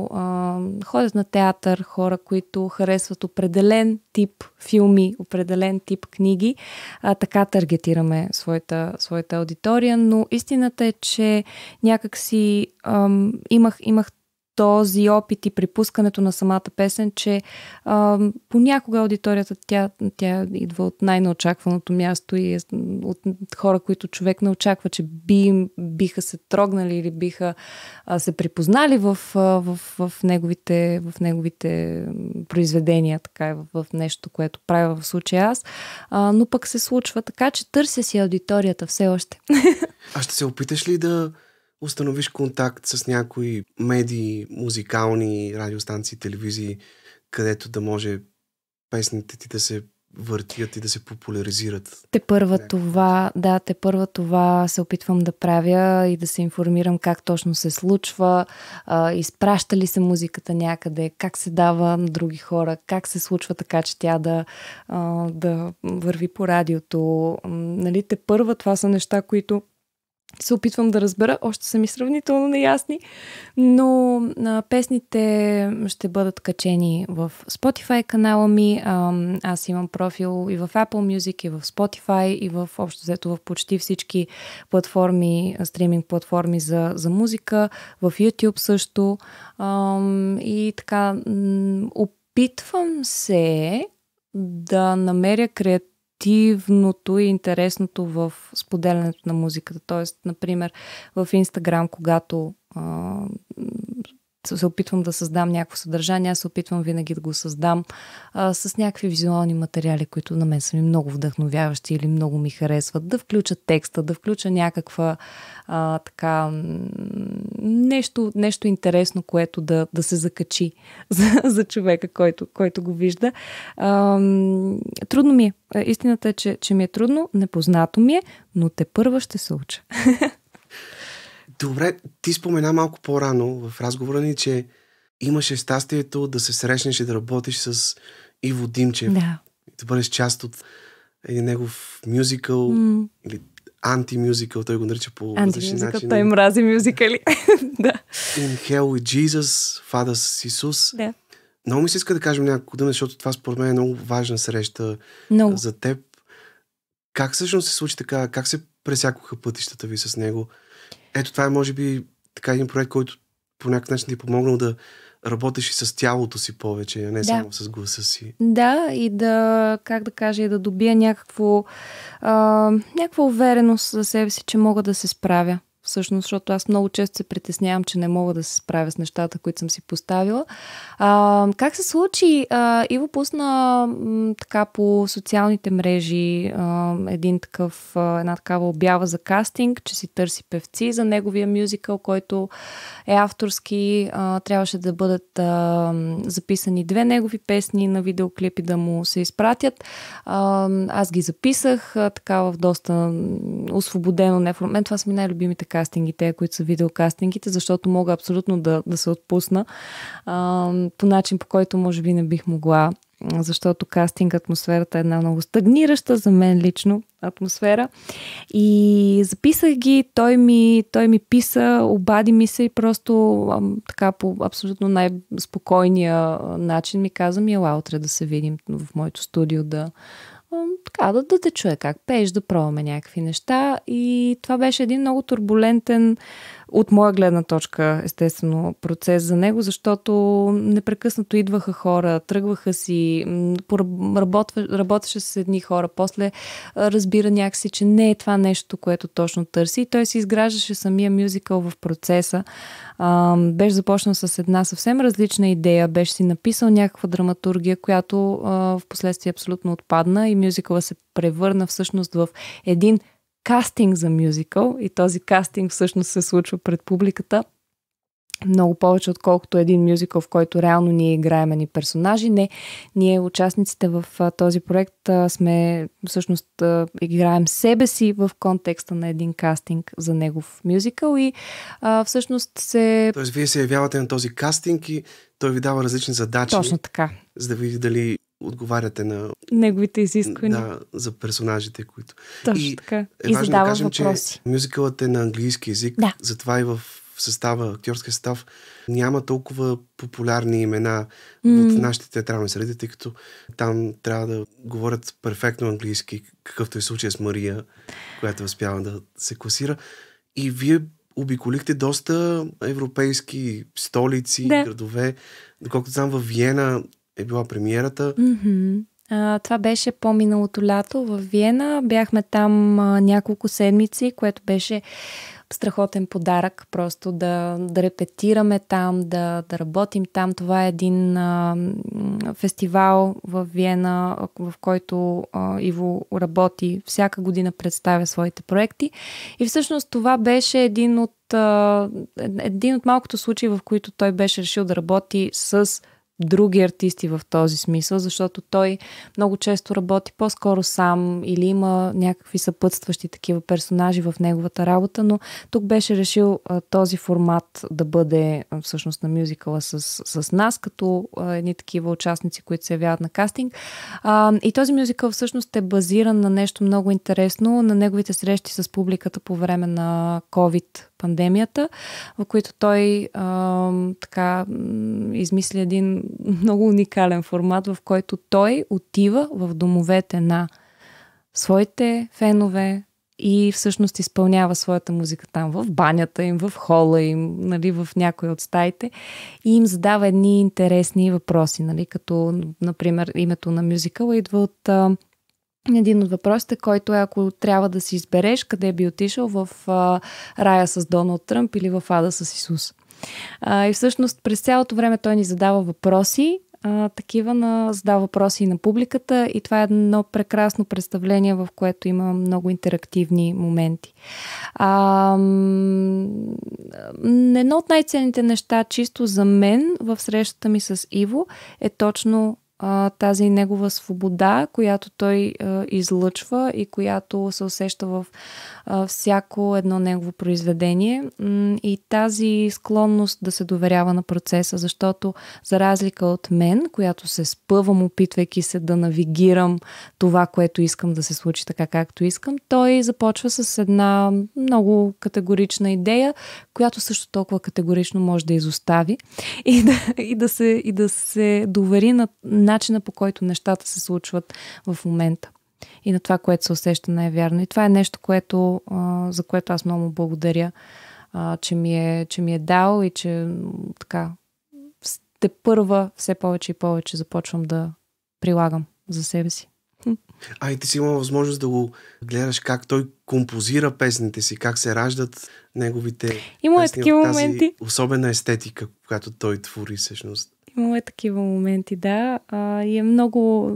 а, ходят на театър, хора, които харесват определен тип филми, определен тип книги. А, така таргетираме своята, своята аудитория, но истината е, че някакси ам, имах, имах този опит и припускането на самата песен, че а, понякога аудиторията тя, тя идва от най-неочакваното място и е от хора, които човек не очаква, че би, биха се трогнали или биха а, се припознали в, а, в, в, неговите, в неговите произведения, така в, в нещо, което правя в случая аз. А, но пък се случва така, че търся си аудиторията все още. А ще се опиташ ли да установиш контакт с някои медии, музикални, радиостанции, телевизии, където да може песните ти да се въртят и да се популяризират. Те първа някакъв. това, да, те първа това се опитвам да правя и да се информирам как точно се случва, а, изпраща ли се музиката някъде, как се дава на други хора, как се случва така, че тя да, а, да върви по радиото. Нали, те първа това са неща, които се опитвам да разбера. Още са ми сравнително неясни, но а, песните ще бъдат качени в Spotify канала ми. А, аз имам профил и в Apple Music, и в Spotify, и в общо взето в почти всички платформи, стриминг платформи за, за музика, в YouTube също. А, и така, опитвам се да намеря креативност продуктивното и интересното в споделянето на музиката. Тоест, например, в Инстаграм, когато а, се опитвам да създам някакво съдържание, аз се опитвам винаги да го създам а, с някакви визуални материали, които на мен са ми много вдъхновяващи или много ми харесват. Да включа текста, да включа някаква а, така нещо, нещо интересно, което да, да се закачи [LAUGHS] за, за човека, който, който го вижда. А, трудно ми е. Истината е, че, че ми е трудно, непознато ми е, но те първа ще се уча. [LAUGHS] Добре, ти спомена малко по-рано в разговора ни, че имаше щастието да се срещнеш и да работиш с Иво Димчев. Да. И да бъдеш част от един негов мюзикъл mm. или антимюзикъл, той го нарича по различен начин. той мрази мюзикъли. [LAUGHS] да. In Hell with Jesus, Father с Исус. Да. Много ми се иска да кажем няколко думи, защото това според мен е много важна среща no. за теб. Как всъщност се случи така? Как се пресякоха пътищата ви с него? ето това е, може би, така един проект, който по някакъв начин ти е помогнал да работиш и с тялото си повече, а не да. само с гласа си. Да, и да, как да кажа, и да добия някакво, а, някаква увереност за себе си, че мога да се справя всъщност, защото аз много често се притеснявам, че не мога да се справя с нещата, които съм си поставила. А, как се случи? А, Иво пусна м, така по социалните мрежи а, един такъв, а, една такава обява за кастинг, че си търси певци за неговия мюзикъл, който е авторски. А, трябваше да бъдат а, записани две негови песни на видеоклипи да му се изпратят. А, аз ги записах а, така в доста освободено, неформално. Това са ми най-любимите кастингите, които са видеокастингите, защото мога абсолютно да, да се отпусна а, по начин, по който може би не бих могла защото кастинг атмосферата е една много стагнираща за мен лично атмосфера. И записах ги, той ми, той ми писа, обади ми се и просто а, така по абсолютно най-спокойния начин ми каза ми ела утре да се видим в моето студио да, така, да, да те чуя как пееш, да пробваме някакви неща. И това беше един много турбулентен от моя гледна точка, естествено, процес за него, защото непрекъснато идваха хора, тръгваха си, работеше с едни хора, после разбира някакси, че не е това нещо, което точно търси. И той си изграждаше самия мюзикъл в процеса. беше започнал с една съвсем различна идея, беше си написал някаква драматургия, която в последствие абсолютно отпадна и мюзикъла се превърна всъщност в един кастинг за мюзикъл и този кастинг всъщност се случва пред публиката много повече, отколкото един мюзикъл, в който реално ние играем ни персонажи. Не, ние участниците в този проект сме, всъщност, играем себе си в контекста на един кастинг за негов мюзикъл и а, всъщност се... Тоест, вие се явявате на този кастинг и той ви дава различни задачи. Точно така. За да види дали отговаряте на неговите изисквания. Да, за персонажите, които. Точно и така. Е и важно задава да кажем, въпроси. че мюзикълът е на английски язик, да. затова и в състава, актьорския състав, няма толкова популярни имена mm. в нашите театрални среди, тъй като там трябва да говорят перфектно английски, какъвто е случай с Мария, която е успява да се класира. И вие обиколихте доста европейски столици, да. градове. Доколкото знам, във Виена е била премиерата. Mm-hmm. А, това беше по-миналото лято в Виена. Бяхме там а, няколко седмици, което беше страхотен подарък просто да, да репетираме там, да, да работим там. Това е един а, фестивал в Виена, в който а, Иво работи всяка година, представя своите проекти. И всъщност това беше един от, а, е, един от малкото случаи, в които той беше решил да работи с други артисти в този смисъл, защото той много често работи по-скоро сам или има някакви съпътстващи такива персонажи в неговата работа, но тук беше решил а, този формат да бъде а, всъщност на мюзикъла с, с нас, като а, едни такива участници, които се явяват на кастинг. А, и този мюзикъл всъщност е базиран на нещо много интересно, на неговите срещи с публиката по време на COVID пандемията, в които той а, така измисли един много уникален формат, в който той отива в домовете на своите фенове, и всъщност изпълнява своята музика там в банята им, в хола им, нали, в някои от стаите и им задава едни интересни въпроси, нали, като, например, името на мюзикъла идва от а, един от въпросите, който е ако трябва да си избереш къде би отишъл в а, рая с Доналд Тръмп или в ада с Исус. А, и всъщност през цялото време той ни задава въпроси, а, такива на задава въпроси и на публиката и това е едно прекрасно представление, в което има много интерактивни моменти. А, едно от най-ценните неща, чисто за мен, в срещата ми с Иво, е точно а, тази негова свобода, която той а, излъчва и която се усеща в а, всяко едно негово произведение. И тази склонност да се доверява на процеса, защото за разлика от мен, която се спъвам, опитвайки се да навигирам това, което искам да се случи така, както искам, той започва с една много категорична идея, която също толкова категорично може да изостави и да, и да, се, и да се довери на начина по който нещата се случват в момента и на това, което се усеща най-вярно. И това е нещо, което, за което аз много благодаря, че ми е, че ми е дал и че така те първа все повече и повече започвам да прилагам за себе си. А и ти си имала възможност да го гледаш как той композира песните си, как се раждат неговите Има песни, такива моменти. особена естетика, която той твори всъщност. Имало е такива моменти, да. А, и е много...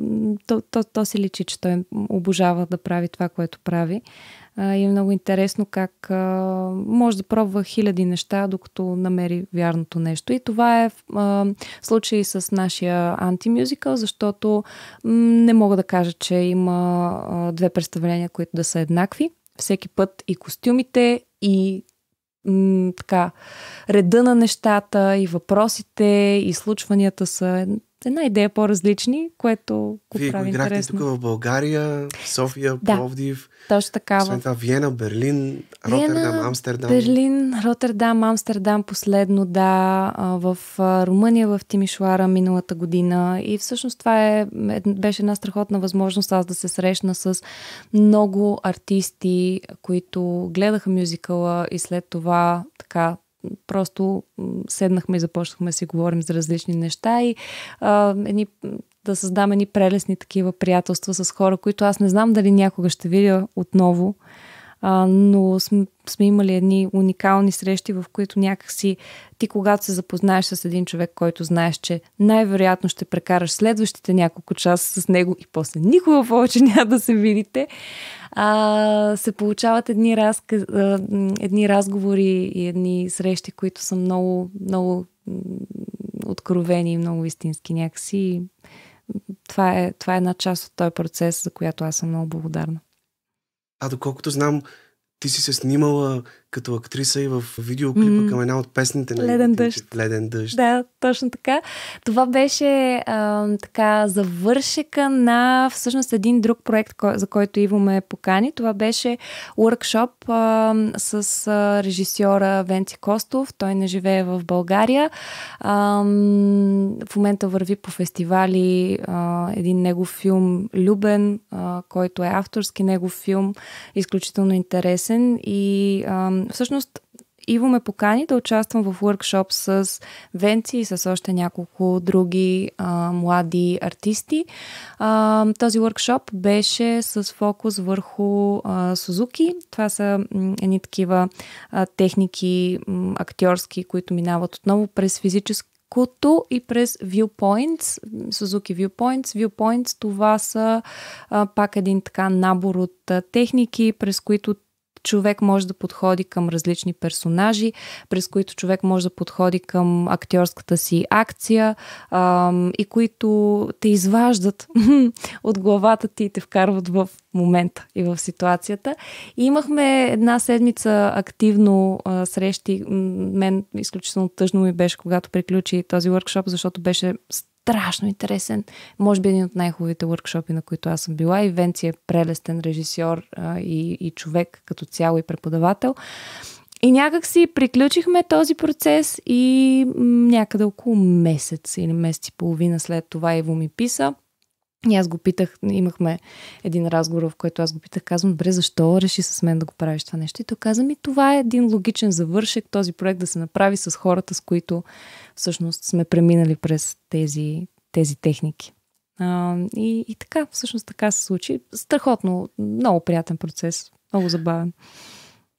То, то, то се личи, че той обожава да прави това, което прави. А, и е много интересно как а, може да пробва хиляди неща, докато намери вярното нещо. И това е а, случай с нашия антимюзикъл, защото м- не мога да кажа, че има а, две представления, които да са еднакви. Всеки път и костюмите, и м- така, реда на нещата и въпросите и случванията са една идея по-различни, което го Вие прави го играхте тук в България, София, да, Пловдив. Точно така. Освен това, Виена, Берлин, Роттердам, Амстердам. Берлин, Роттердам, Амстердам последно, да. В Румъния, в Тимишуара миналата година. И всъщност това е, беше една страхотна възможност аз да се срещна с много артисти, които гледаха мюзикъла и след това така просто седнахме и започнахме да си говорим за различни неща и а, едни, да създаме ни прелесни такива приятелства с хора, които аз не знам дали някога ще видя отново а, но сме, сме имали едни уникални срещи, в които някакси ти, когато се запознаеш с един човек, който знаеш, че най-вероятно ще прекараш следващите няколко часа с него и после никога повече [LAUGHS] няма да се видите, а, се получават едни, разка, а, едни разговори и едни срещи, които са много, много откровени и много истински някакси. Това е, това е една част от този процес, за която аз съм много благодарна. А доколкото знам, ти си се снимала като актриса и в видеоклипа mm. към една от песните на Леден дъжд. Леден дъжд. Да, точно така. Това беше а, така завършека на всъщност един друг проект, кой, за който Иво ме покани. Това беше уркшоп с а, режисьора Венци Костов. Той не живее в България. А, в момента върви по фестивали а, един негов филм Любен, а, който е авторски негов филм, изключително интересен и а, всъщност Иво ме покани да участвам в workshop с Венци и с още няколко други а, млади артисти. А, този workshop беше с фокус върху а, Сузуки. Това са едни такива а, техники м, актьорски, които минават отново през физически и през Viewpoints, Suzuki Viewpoints. Viewpoints това са а, пак един така набор от а, техники, през които човек може да подходи към различни персонажи, през които човек може да подходи към актьорската си акция ам, и които те изваждат [LAUGHS] от главата ти и те вкарват в момента и в ситуацията. И имахме една седмица активно а, срещи. Мен изключително тъжно ми беше, когато приключи този въркшоп, защото беше страшно интересен. Може би един от най-хубавите workshopи, на които аз съм била. И Венци е прелестен режисьор а, и, и човек като цяло и преподавател. И някак си приключихме този процес и някъде около месец или месец и половина след това Иво ми писа. И аз го питах, имахме един разговор, в който аз го питах, казвам, добре, защо реши с мен да го правиш това нещо? И той каза ми, това е един логичен завършек, този проект да се направи с хората, с които всъщност сме преминали през тези, тези техники. А, и, и така, всъщност така се случи. Страхотно, много приятен процес, много забавен.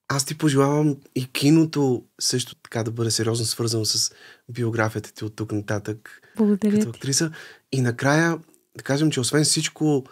Аз ти пожелавам и киното също така да бъде сериозно свързано с биографията ти от тук нататък. Благодаря като актриса. И накрая да кажем, че освен всичко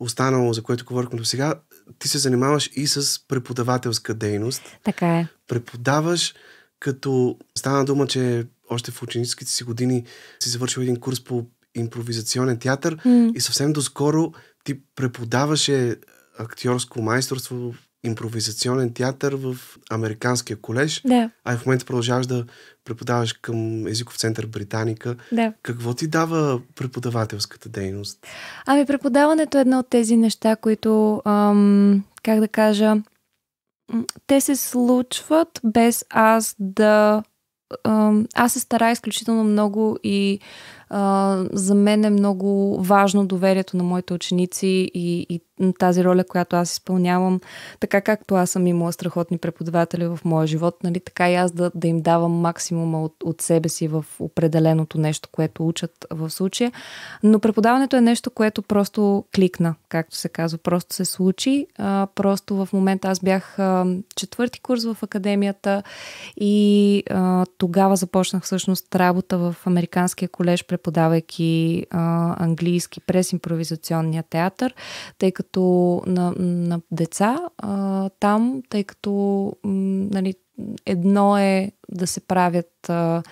останало, за което говорихме до сега, ти се занимаваш и с преподавателска дейност. Така е. Преподаваш, като стана дума, че още в ученическите си години си завършил един курс по импровизационен театър mm. и съвсем доскоро ти преподаваше актьорско майсторство в импровизационен театър в Американския колеж, да. а в момента продължаваш да преподаваш към Езиков център Британика. Да. Какво ти дава преподавателската дейност? Ами преподаването е едно от тези неща, които, ам, как да кажа, те се случват без аз да аз се стара изключително много и а, за мен е много важно доверието на моите ученици и, и тази роля, която аз изпълнявам, така както аз съм имала страхотни преподаватели в моя живот, нали, така и аз да, да им давам максимума от, от себе си в определеното нещо, което учат в случая. Но преподаването е нещо, което просто кликна, както се казва, просто се случи. А, просто в момента аз бях а, четвърти курс в академията и а, тогава започнах всъщност работа в Американския колеж преподавайки а, английски през импровизационния театър, тъй като на, на деца а, там, тъй като м, нали, едно е да се правят а,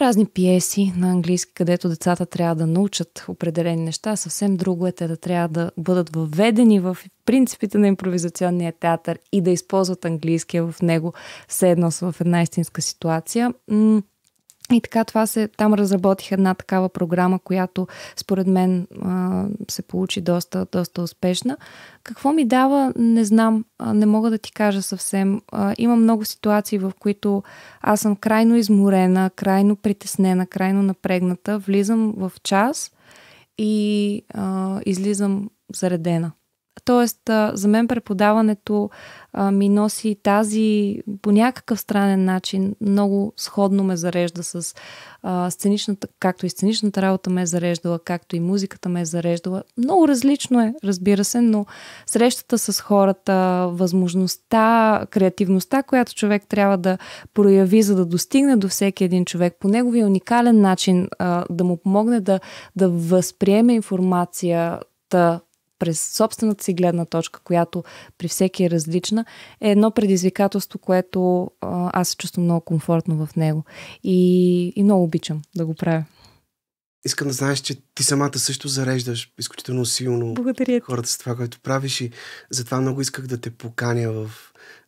разни пиеси на английски, където децата трябва да научат определени неща, съвсем друго е те да трябва да бъдат въведени в принципите на импровизационния театър и да използват английския в него, все едно са в една истинска ситуация. И така това се, там разработих една такава програма, която според мен а, се получи доста, доста успешна. Какво ми дава, не знам, а, не мога да ти кажа съвсем. А, има много ситуации, в които аз съм крайно изморена, крайно притеснена, крайно напрегната. Влизам в час и а, излизам заредена. Тоест, за мен преподаването ми носи тази по някакъв странен начин много сходно ме зарежда с сценичната, както и сценичната работа ме е зареждала, както и музиката ме е зареждала. Много различно е, разбира се, но срещата с хората, възможността, креативността, която човек трябва да прояви, за да достигне до всеки един човек, по неговия уникален начин да му помогне да, да възприеме информацията, през собствената си гледна точка, която при всеки е различна, е едно предизвикателство, което аз се чувствам много комфортно в него. И, и много обичам да го правя. Искам да знаеш, че ти самата също зареждаш изключително силно Благодаря хората с това, което правиш и затова много исках да те поканя в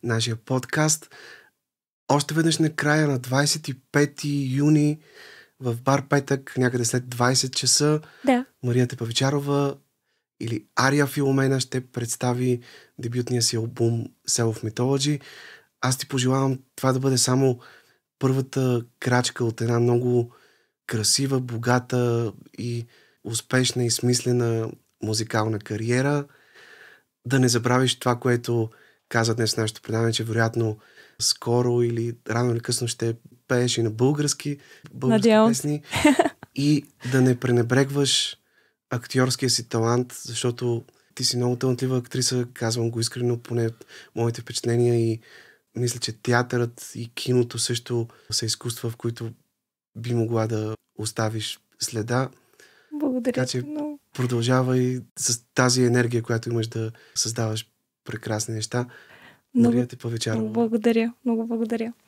нашия подкаст. Още веднъж на края на 25 юни в бар Петък, някъде след 20 часа, да. Марията Павичарова или Ария Филомена ще представи дебютния си албум Cell of Mythology. Аз ти пожелавам това да бъде само първата крачка от една много красива, богата и успешна и смислена музикална кариера. Да не забравиш това, което каза днес нашето предаване, че вероятно скоро или рано или късно ще пееш и на български, български песни. И да не пренебрегваш актьорския си талант, защото ти си много талантлива актриса, казвам го искрено, поне от моите впечатления и мисля, че театърът и киното също са изкуства, в които би могла да оставиш следа. Благодаря така, че много. продължава и с тази енергия, която имаш да създаваш прекрасни неща. Много, Мария Тепавичарова. Много благодаря. Много благодаря.